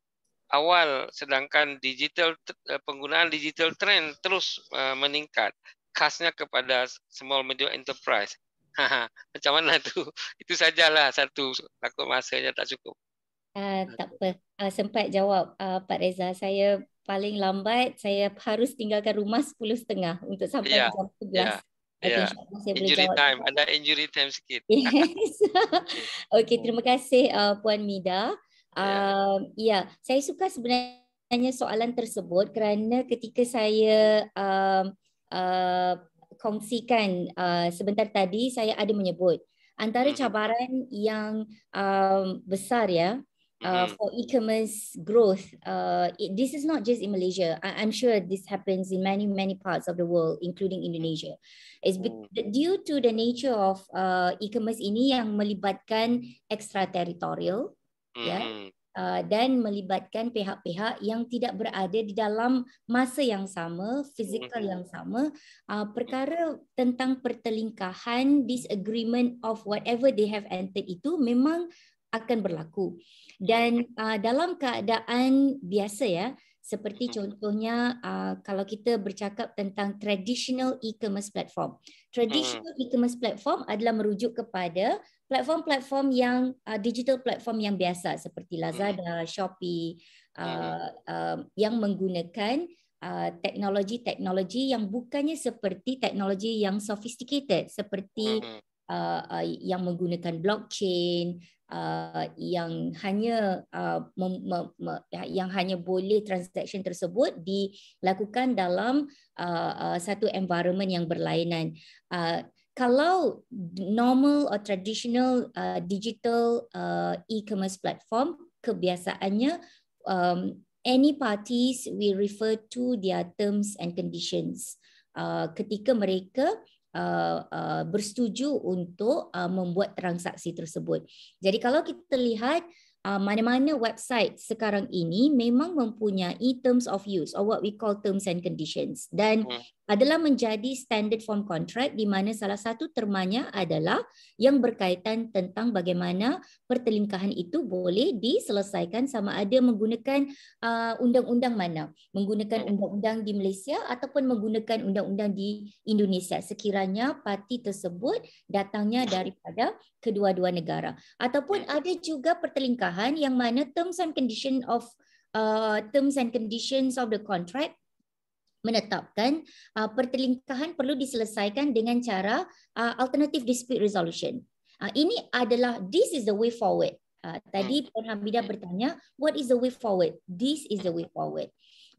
awal sedangkan digital eh, penggunaan digital trend terus eh, meningkat khasnya kepada small medium enterprise. [LAUGHS] Macam mana tu? [LAUGHS] Itu sajalah satu takut masanya tak cukup. Uh, tak apa. Uh, sempat jawab uh, Pak Reza. Saya paling lambat saya harus tinggalkan rumah 10.30 untuk sampai yeah. jam 11. Yeah. Okay, yeah. saya injury jawab. time, ada injury time sikit. Yes. [LAUGHS] okay, hmm. terima kasih uh, Puan Mida. Ya. Um, ya, yeah. yeah, saya suka sebenarnya soalan tersebut kerana ketika saya um, uh, kongsikan uh, sebentar tadi, saya ada menyebut antara hmm. cabaran yang um, besar ya Uh, mm-hmm. for e-commerce growth, uh, it, this is not just in Malaysia. I, I'm sure this happens in many many parts of the world, including Indonesia. It's be- mm. due to the nature of uh, e-commerce ini yang melibatkan extraterritorial, ya, mm-hmm. yeah, uh, dan melibatkan pihak-pihak yang tidak berada di dalam masa yang sama, physical mm-hmm. yang sama, uh, perkara mm-hmm. tentang pertelingkahan, disagreement of whatever they have entered itu memang akan berlaku. Dan uh, dalam keadaan biasa ya, seperti hmm. contohnya uh, kalau kita bercakap tentang traditional e-commerce platform. Traditional hmm. e-commerce platform adalah merujuk kepada platform-platform yang uh, digital platform yang biasa seperti Lazada, hmm. Shopee uh, uh, yang menggunakan Uh, teknologi-teknologi yang bukannya seperti teknologi yang sophisticated seperti Uh, uh, yang menggunakan blockchain uh, yang hanya uh, mem, me, me, ya, yang hanya boleh transaksi tersebut dilakukan dalam uh, uh, satu environment yang berlainan. Uh, kalau normal atau traditional uh, digital uh, e-commerce platform kebiasaannya um, any parties we refer to their terms and conditions uh, ketika mereka uh, uh, bersetuju untuk eh, membuat transaksi tersebut. Jadi kalau kita lihat mana-mana website sekarang ini memang mempunyai terms of use or what we call terms and conditions dan hmm adalah menjadi standard form contract di mana salah satu termanya adalah yang berkaitan tentang bagaimana pertelingkahan itu boleh diselesaikan sama ada menggunakan uh, undang-undang mana, menggunakan undang-undang di Malaysia ataupun menggunakan undang-undang di Indonesia sekiranya parti tersebut datangnya daripada kedua-dua negara ataupun ada juga pertelingkahan yang mana terms and condition of uh, terms and conditions of the contract menetapkan uh, pertelingkahan perlu diselesaikan dengan cara uh, alternative dispute resolution. Uh, ini adalah this is the way forward. Uh, tadi hmm. Puan Hamidah hmm. bertanya, what is the way forward? This is the hmm. way forward.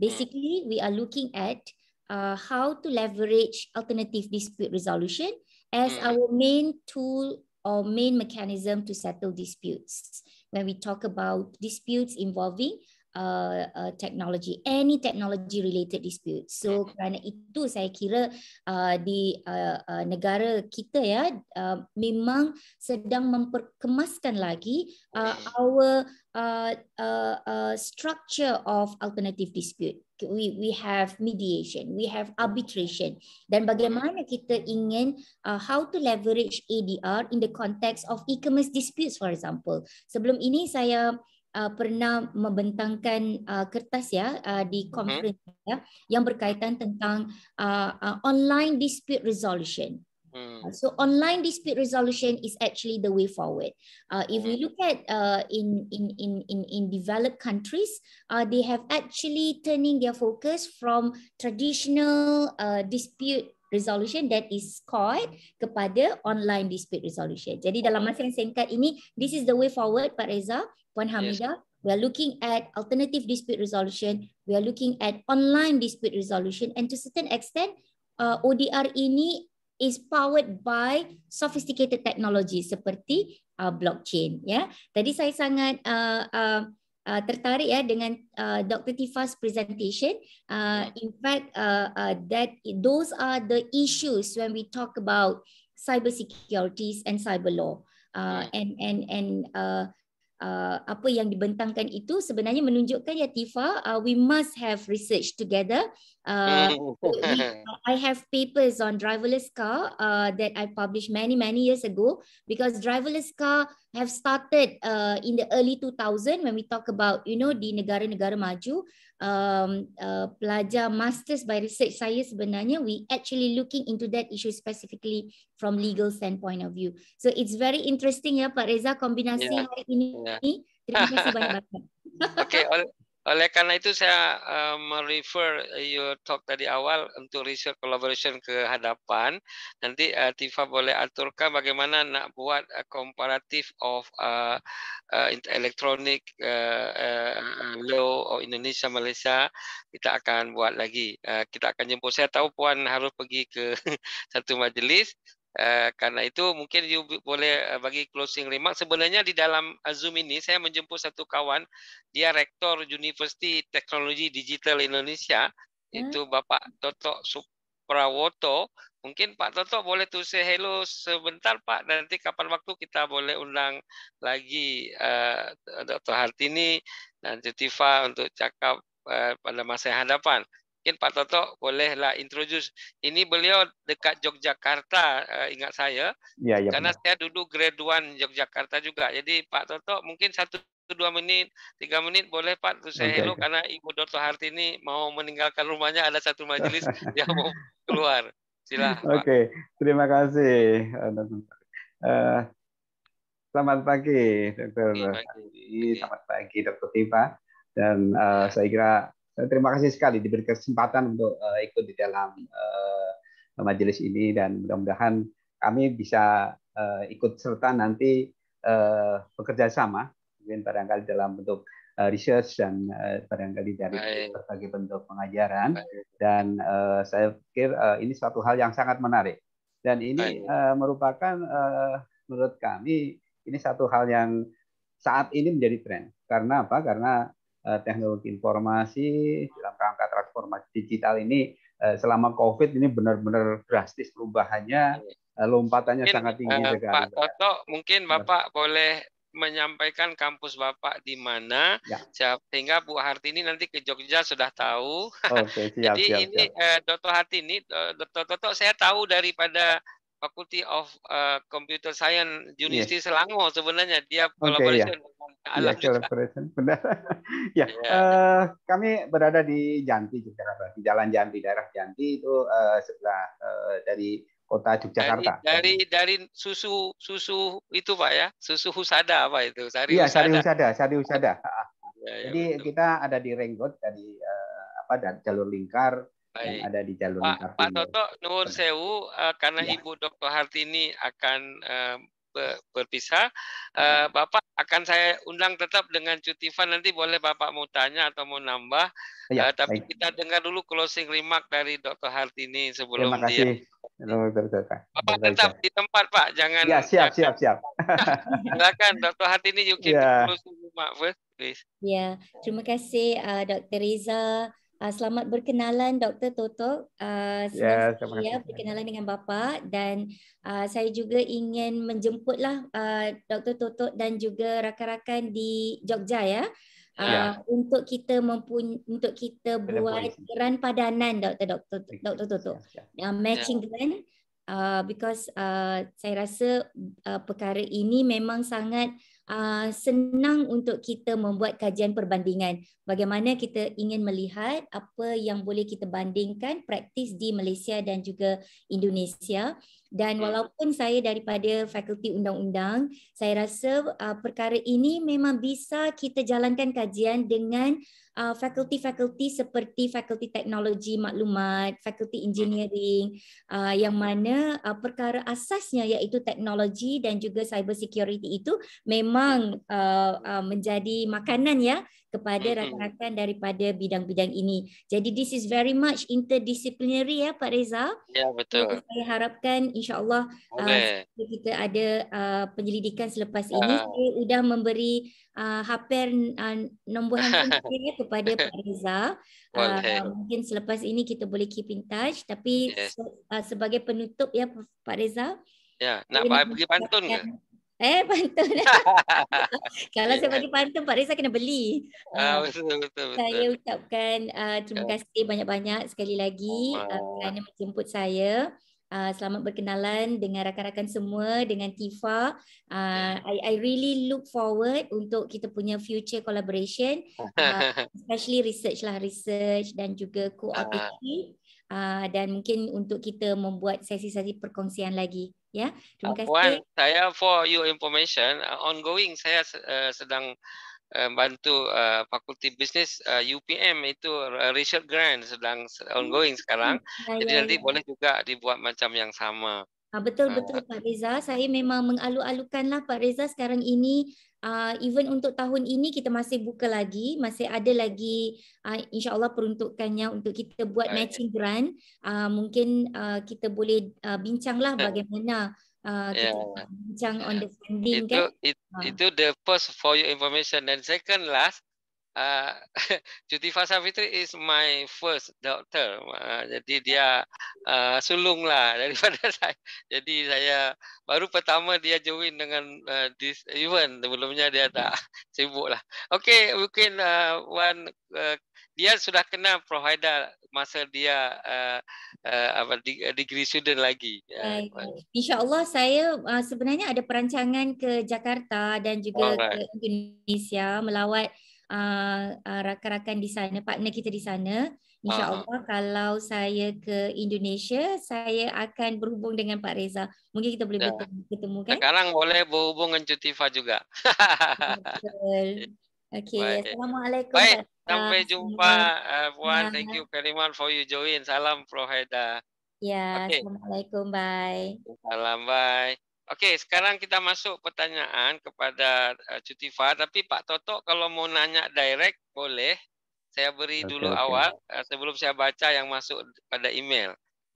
Basically, we are looking at uh, how to leverage alternative dispute resolution as our main tool or main mechanism to settle disputes. When we talk about disputes involving uh, uh, technology, any technology related dispute. So hmm. kerana itu saya kira uh, di uh, uh, negara kita ya uh, memang sedang memperkemaskan lagi uh, our uh, uh, uh, structure of alternative dispute. We we have mediation, we have arbitration, dan bagaimana kita ingin uh, how to leverage ADR in the context of e-commerce disputes, for example. Sebelum ini saya uh, pernah membentangkan uh, kertas ya uh, di mhm. conference hmm ya yang berkaitan tentang uh, uh, online dispute resolution. Mm. So online dispute resolution is actually the way forward. Uh, if we hmm. look at uh, in in in in in developed countries, uh, they have actually turning their focus from traditional uh, dispute resolution that is called kepada online dispute resolution. Jadi dalam hmm. masa yang singkat ini, this is the way forward, Pak Reza. Mm. Puan Hamida, yes. we are looking at alternative dispute resolution, we are looking at online dispute resolution and to certain extent uh, ODR ini is powered by sophisticated technology seperti uh, blockchain ya. Tadi saya sangat uh, uh, Uh, tertarik ya dengan uh, Dr. Tifa's presentation. Uh, ya. in fact, uh, uh, that those are the issues when we talk about cyber securities and cyber law. Uh, ya. and and and uh, Uh, apa yang dibentangkan itu sebenarnya menunjukkan ya Tifa uh, we must have research together uh, hmm. I have papers on driverless car uh, that I published many many years ago because driverless car have started uh, in the early 2000 when we talk about you know di negara-negara maju um, uh, pelajar masters by research saya sebenarnya we actually looking into that issue specifically from legal standpoint of view so it's very interesting ya Pak Reza kombinasi yeah. hari ini yeah. Ya. Terima kasih banyak. Oke, [LAUGHS] okay, oleh karena itu saya uh, merefer uh, your talk tadi awal untuk research collaboration ke hadapan. Nanti uh, Tifa boleh aturkan bagaimana nak buat a uh, comparative of uh, uh, electronic uh, uh, law of Indonesia Malaysia. Kita akan buat lagi. Uh, kita akan jemput. Saya tahu Puan harus pergi ke [LAUGHS] satu majlis. Eh, karena itu mungkin you boleh eh, bagi closing remark. Sebenarnya di dalam Zoom ini saya menjemput satu kawan, dia rektor Universiti Teknologi Digital Indonesia, hmm. itu Bapak Toto Suprawoto. Mungkin Pak Toto boleh to say hello sebentar Pak, nanti kapan waktu kita boleh undang lagi uh, eh, Dr. Hartini dan Tifa untuk cakap uh, pada masa hadapan. mungkin Pak Toto bolehlah introduce. Ini beliau dekat Yogyakarta, eh, ingat saya. Ya, ya, karena benar. saya dulu graduan Yogyakarta juga. Jadi Pak Toto mungkin satu dua menit, tiga menit boleh Pak tuh saya okay, hello okay. karena Ibu Dr. Hartini mau meninggalkan rumahnya ada satu majelis yang [LAUGHS] mau keluar. Silakan. Oke, okay. terima kasih. Eh, eh, selamat pagi, Dokter. Selamat pagi, Dokter Tifa. Dan uh, saya kira Eh, terima kasih sekali diberi kesempatan untuk uh, ikut di dalam uh, majelis ini dan mudah-mudahan kami bisa uh, ikut serta nanti uh, bekerja sama mungkin barangkali dalam bentuk uh, research dan uh, barangkali dari berbagai bentuk pengajaran dan uh, saya pikir uh, ini suatu hal yang sangat menarik dan ini uh, merupakan uh, menurut kami ini satu hal yang saat ini menjadi tren karena apa karena Eh, teknologi informasi dalam rangka transformasi digital ini eh, selama COVID ini benar-benar drastis perubahannya, eh, lompatannya mungkin, sangat tinggi Pak Toto, mungkin Bapak Benar. boleh menyampaikan kampus Bapak di mana, ya. sehingga Bu Hartini nanti ke Jogja sudah tahu. Oke, siap, [LAUGHS] Jadi siap, ini siap. Toto Hartini, Toto, Toto saya tahu daripada Faculty of uh, Computer Science University yes. Iya. Selangor sebenarnya dia iya. collaboration okay, ya. Alam ya, collaboration benar. [LAUGHS] ya, yeah. Iya. uh, kami berada di Janti Yogyakarta, di Jalan Janti daerah Janti itu uh, sebelah uh, dari kota Yogyakarta. Dari, dari dari susu susu itu Pak ya, susu Husada apa itu? Sari yeah, Husada. Sari Husada, Sari Husada. Yeah, Jadi betul. kita ada di ringgot dari uh, apa jalur lingkar Baik. yang ada di jalur Pak, Pak Toto Nur Sewu uh, karena ya. Ibu Dr. Hartini akan uh, berpisah. Uh, Bapak akan saya undang tetap dengan cuti van nanti boleh Bapak mau tanya atau mau nambah. Ya, uh, tapi baik. kita dengar dulu closing remark dari Dr. Hartini sebelum Terima kasih. dia. Bapak tetap di tempat Pak, jangan. Ya siap siap siap. [LAUGHS] Silakan Dr. Hartini yuk kita ya. Terus, remark please. Ya, terima kasih uh, Dr. Riza. Uh, selamat berkenalan Dr. Toto. Uh, ah, yes, ya, terima ya kasih. Ya, berkenalan dengan bapa dan uh, saya juga ingin menjemputlah uh, Dr. Toto dan juga rakan-rakan di Jogja ya. Uh, yeah. untuk kita mempun untuk kita Pada buat polisi. geran padanan Dr. Dr. Dr. Toto. Yeah, yeah. Uh, matching yeah. Ya. grant uh, because uh, saya rasa uh, perkara ini memang sangat Ah, senang untuk kita membuat kajian perbandingan. Bagaimana kita ingin melihat apa yang boleh kita bandingkan praktis di Malaysia dan juga Indonesia dan hmm. walaupun saya daripada fakulti undang-undang saya rasa uh, perkara ini memang bisa kita jalankan kajian dengan uh, fakulti-fakulti seperti fakulti teknologi maklumat fakulti hmm. engineering uh, yang mana uh, perkara asasnya iaitu teknologi dan juga cyber security itu memang uh, uh, menjadi makanan ya kepada rakan-rakan daripada bidang-bidang ini. Jadi this is very much interdisciplinary ya Pak Reza. Ya betul. Jadi, saya harapkan insya-Allah uh, kita ada uh, penyelidikan selepas uh. ini ah. saya sudah memberi uh, haper uh, nombor handphone [LAUGHS] kepada Pak Reza. [LAUGHS] Uh, uh, mungkin selepas ini kita boleh keep in touch tapi yes. se- uh, sebagai penutup ya Pak Reza. Ya, nak bagi pantun ke? Eh [LAUGHS] pantun. [LAUGHS] Kalau saya bagi pantun Pak Reza kena beli. uh, betul betul betul. Saya ucapkan uh, terima ya. kasih banyak-banyak sekali lagi uh, kerana menjemput saya. Uh, selamat berkenalan dengan rakan-rakan semua dengan Tifa. Uh, I I really look forward untuk kita punya future collaboration uh, [LAUGHS] especially research lah research dan juga co-opportunity uh, dan mungkin untuk kita membuat sesi-sesi perkongsian lagi ya. Terima kasih. Puan, saya for your information, uh, ongoing saya uh, sedang uh, bantu uh, fakulti bisnis uh, UPM itu uh, Richard Grant sedang hmm. ongoing hmm. sekarang. Ya, Jadi ya, nanti ya. boleh juga dibuat macam yang sama. Ha, betul ah. betul Pak Reza, saya memang mengalu-alukanlah Pak Reza sekarang ini uh, even untuk tahun ini kita masih buka lagi masih ada lagi uh, insyaallah peruntukannya untuk kita buat okay. matching grant uh, mungkin uh, kita boleh uh, bincanglah hmm. bagaimana uh, kita yeah. bincang yeah. on ya. the funding kan itu uh. itu the first for your information and second last cuti ah, [LAUGHS] fasa fitri is my first doctor. Uh, jadi dia uh, sulung lah [LAUGHS] daripada saya. Jadi saya baru pertama dia join dengan uh, this event. Sebelumnya dia tak [LAUGHS] sibuk lah. Okay, mungkin uh, one uh, dia sudah kenal Prof masa dia apa uh, uh, degree student lagi. Uh, InsyaAllah saya uh, sebenarnya ada perancangan ke Jakarta dan juga Alright. ke Indonesia melawat uh, rakan-rakan di sana, partner kita di sana. Ah. InsyaAllah uh. kalau saya ke Indonesia, saya akan berhubung dengan Pak Reza. Mungkin kita boleh ya. bertemu, bertemu kan? Sekarang boleh berhubung dengan Cuti Fah juga. Betul. [LAUGHS] Okay. Baik. Assalamualaikum. Baik. Sampai jumpa, uh, Puan. Ya. Thank you very much for you join. Salam, Prof. Haida. Ya, okay. Assalamualaikum. Bye. Salam, bye. Oke, sekarang kita masuk pertanyaan kepada eh, Cutifa. Tapi Pak Toto kalau mau nanya direct boleh. Saya beri okay, dulu okay. awal eh, sebelum saya baca yang masuk pada email.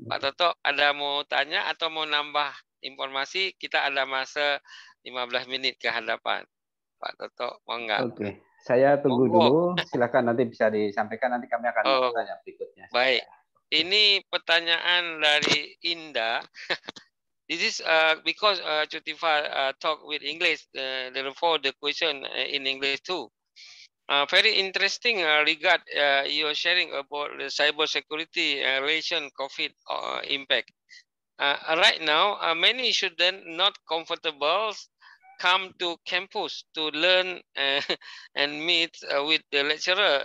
Pak Toto ada mau tanya atau mau nambah informasi? Kita ada masa 15 menit ke hadapan. Pak Toto mau enggak? Oke. Okay. Saya tunggu oh, oh, dulu. Silakan nanti bisa disampaikan nanti kami akan oh, bertanya berikutnya. Baik. Ini pertanyaan dari Indah. [LAUGHS] This is uh, because uh, Jyotifa uh, talk with English, uh, therefore the question uh, in English too. Uh, very interesting uh, regard uh, your sharing about the cybersecurity uh, relation COVID uh, impact. Uh, right now, uh, many students not comfortable come to campus to learn uh, [LAUGHS] and meet uh, with the lecturer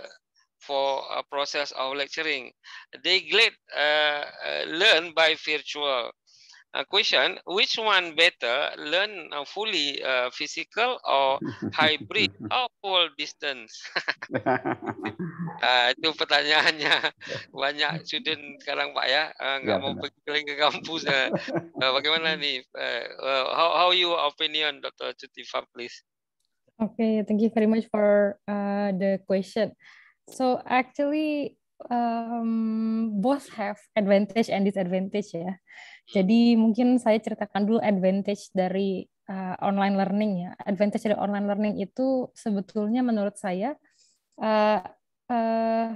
for a process of lecturing. They get uh, uh learn by virtual. uh, question, which one better, learn uh, fully uh, physical or [LAUGHS] hybrid or full distance? uh, [LAUGHS] itu pertanyaannya. [LAUGHS] Banyak student sekarang Pak ya, ah, ya nggak uh, mau pergi pergi ke kampus. Uh, bagaimana nih? Uh, how, how your opinion, Dr. Cutifa, please? Okay, thank you very much for uh, the question. So actually, um, both have advantage and disadvantage ya. Yeah. Jadi mungkin saya ceritakan dulu advantage dari uh, online learning ya. Advantage dari online learning itu sebetulnya menurut saya uh, uh,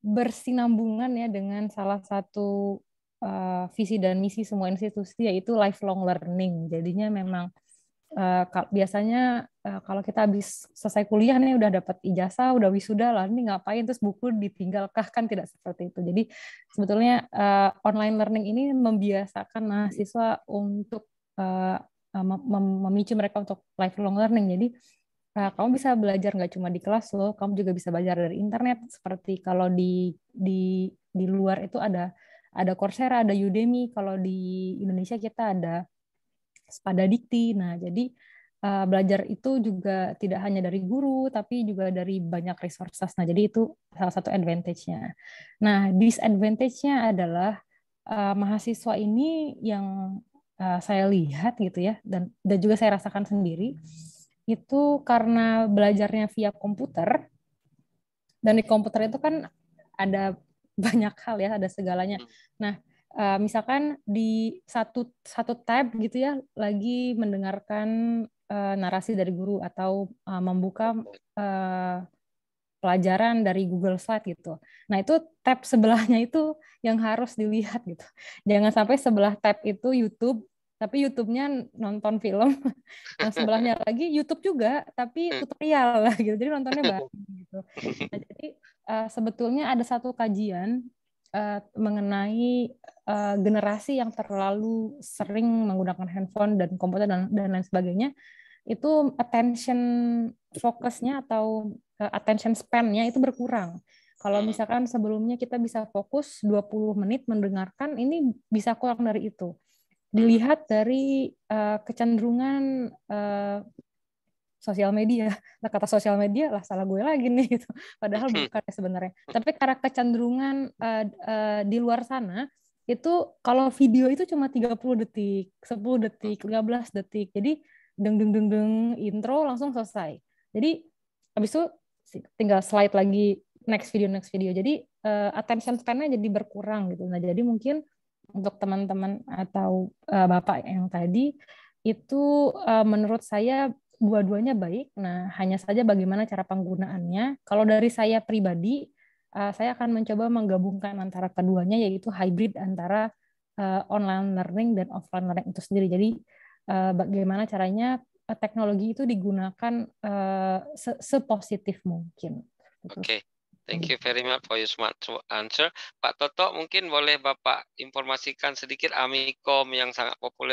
bersinambungan ya dengan salah satu uh, visi dan misi semua institusi yaitu lifelong learning. Jadinya memang uh, biasanya uh, kalau kita habis selesai kuliah nih udah dapat ijazah, udah wisuda lah, ini ngapain terus buku ditinggalkah kan tidak seperti itu. Jadi sebetulnya uh, online learning ini membiasakan mahasiswa untuk uh, mem memicu mereka untuk lifelong learning. Jadi Nah, kamu bisa belajar nggak cuma di kelas loh, kamu juga bisa belajar dari internet seperti kalau di di di luar itu ada ada Coursera, ada Udemy. Kalau di Indonesia kita ada pada dikti. Nah, jadi uh, belajar itu juga tidak hanya dari guru, tapi juga dari banyak resources. Nah, jadi itu salah satu advantage-nya. Nah, disadvantage-nya adalah uh, mahasiswa ini yang uh, saya lihat gitu ya, dan, dan juga saya rasakan sendiri, itu karena belajarnya via komputer, dan di komputer itu kan ada [LAUGHS] banyak hal ya, ada segalanya. Hmm. Nah, uh, misalkan di satu satu tab gitu ya lagi mendengarkan uh, narasi dari guru atau uh, membuka uh, pelajaran dari Google Slide gitu. Nah itu tab sebelahnya itu yang harus dilihat gitu. Jangan sampai sebelah tab itu YouTube, tapi YouTube-nya nonton film. [LAUGHS] Yang sebelahnya lagi YouTube juga, tapi tutorial lah gitu. Jadi nontonnya [LAUGHS] banyak gitu. Nah, jadi uh, sebetulnya ada satu kajian uh, mengenai uh, generasi yang terlalu sering menggunakan handphone dan komputer dan, dan lain sebagainya itu attention fokusnya atau uh, attention span-nya itu berkurang. Kalau hmm. misalkan sebelumnya kita bisa fokus 20 menit mendengarkan, ini bisa kurang dari itu. Dilihat dari uh, kecenderungan uh, sosial media. Nah, kata sosial media lah salah gue lagi nih gitu. Padahal hmm. bukan sebenarnya. Tapi karena kecenderungan uh, uh, di luar sana itu kalau video itu cuma 30 detik, 10 detik, 15 detik. Jadi deng deng deng deng intro langsung selesai. Jadi habis itu tinggal slide lagi next video next video. Jadi uh, attention span-nya jadi berkurang gitu. Nah, jadi mungkin untuk teman-teman atau uh, Bapak yang tadi itu uh, menurut saya dua-duanya baik. Nah, hanya saja bagaimana cara penggunaannya. Kalau dari saya pribadi uh, saya akan mencoba menggabungkan antara keduanya yaitu hybrid antara uh, online learning dan offline learning itu sendiri. Jadi uh, bagaimana caranya teknologi itu digunakan uh, se sepositif mungkin. Gitu. Oke. Okay. Thank you gitu. very much for your smart answer. Pak Toto, mungkin boleh Bapak informasikan sedikit Amikom yang sangat populer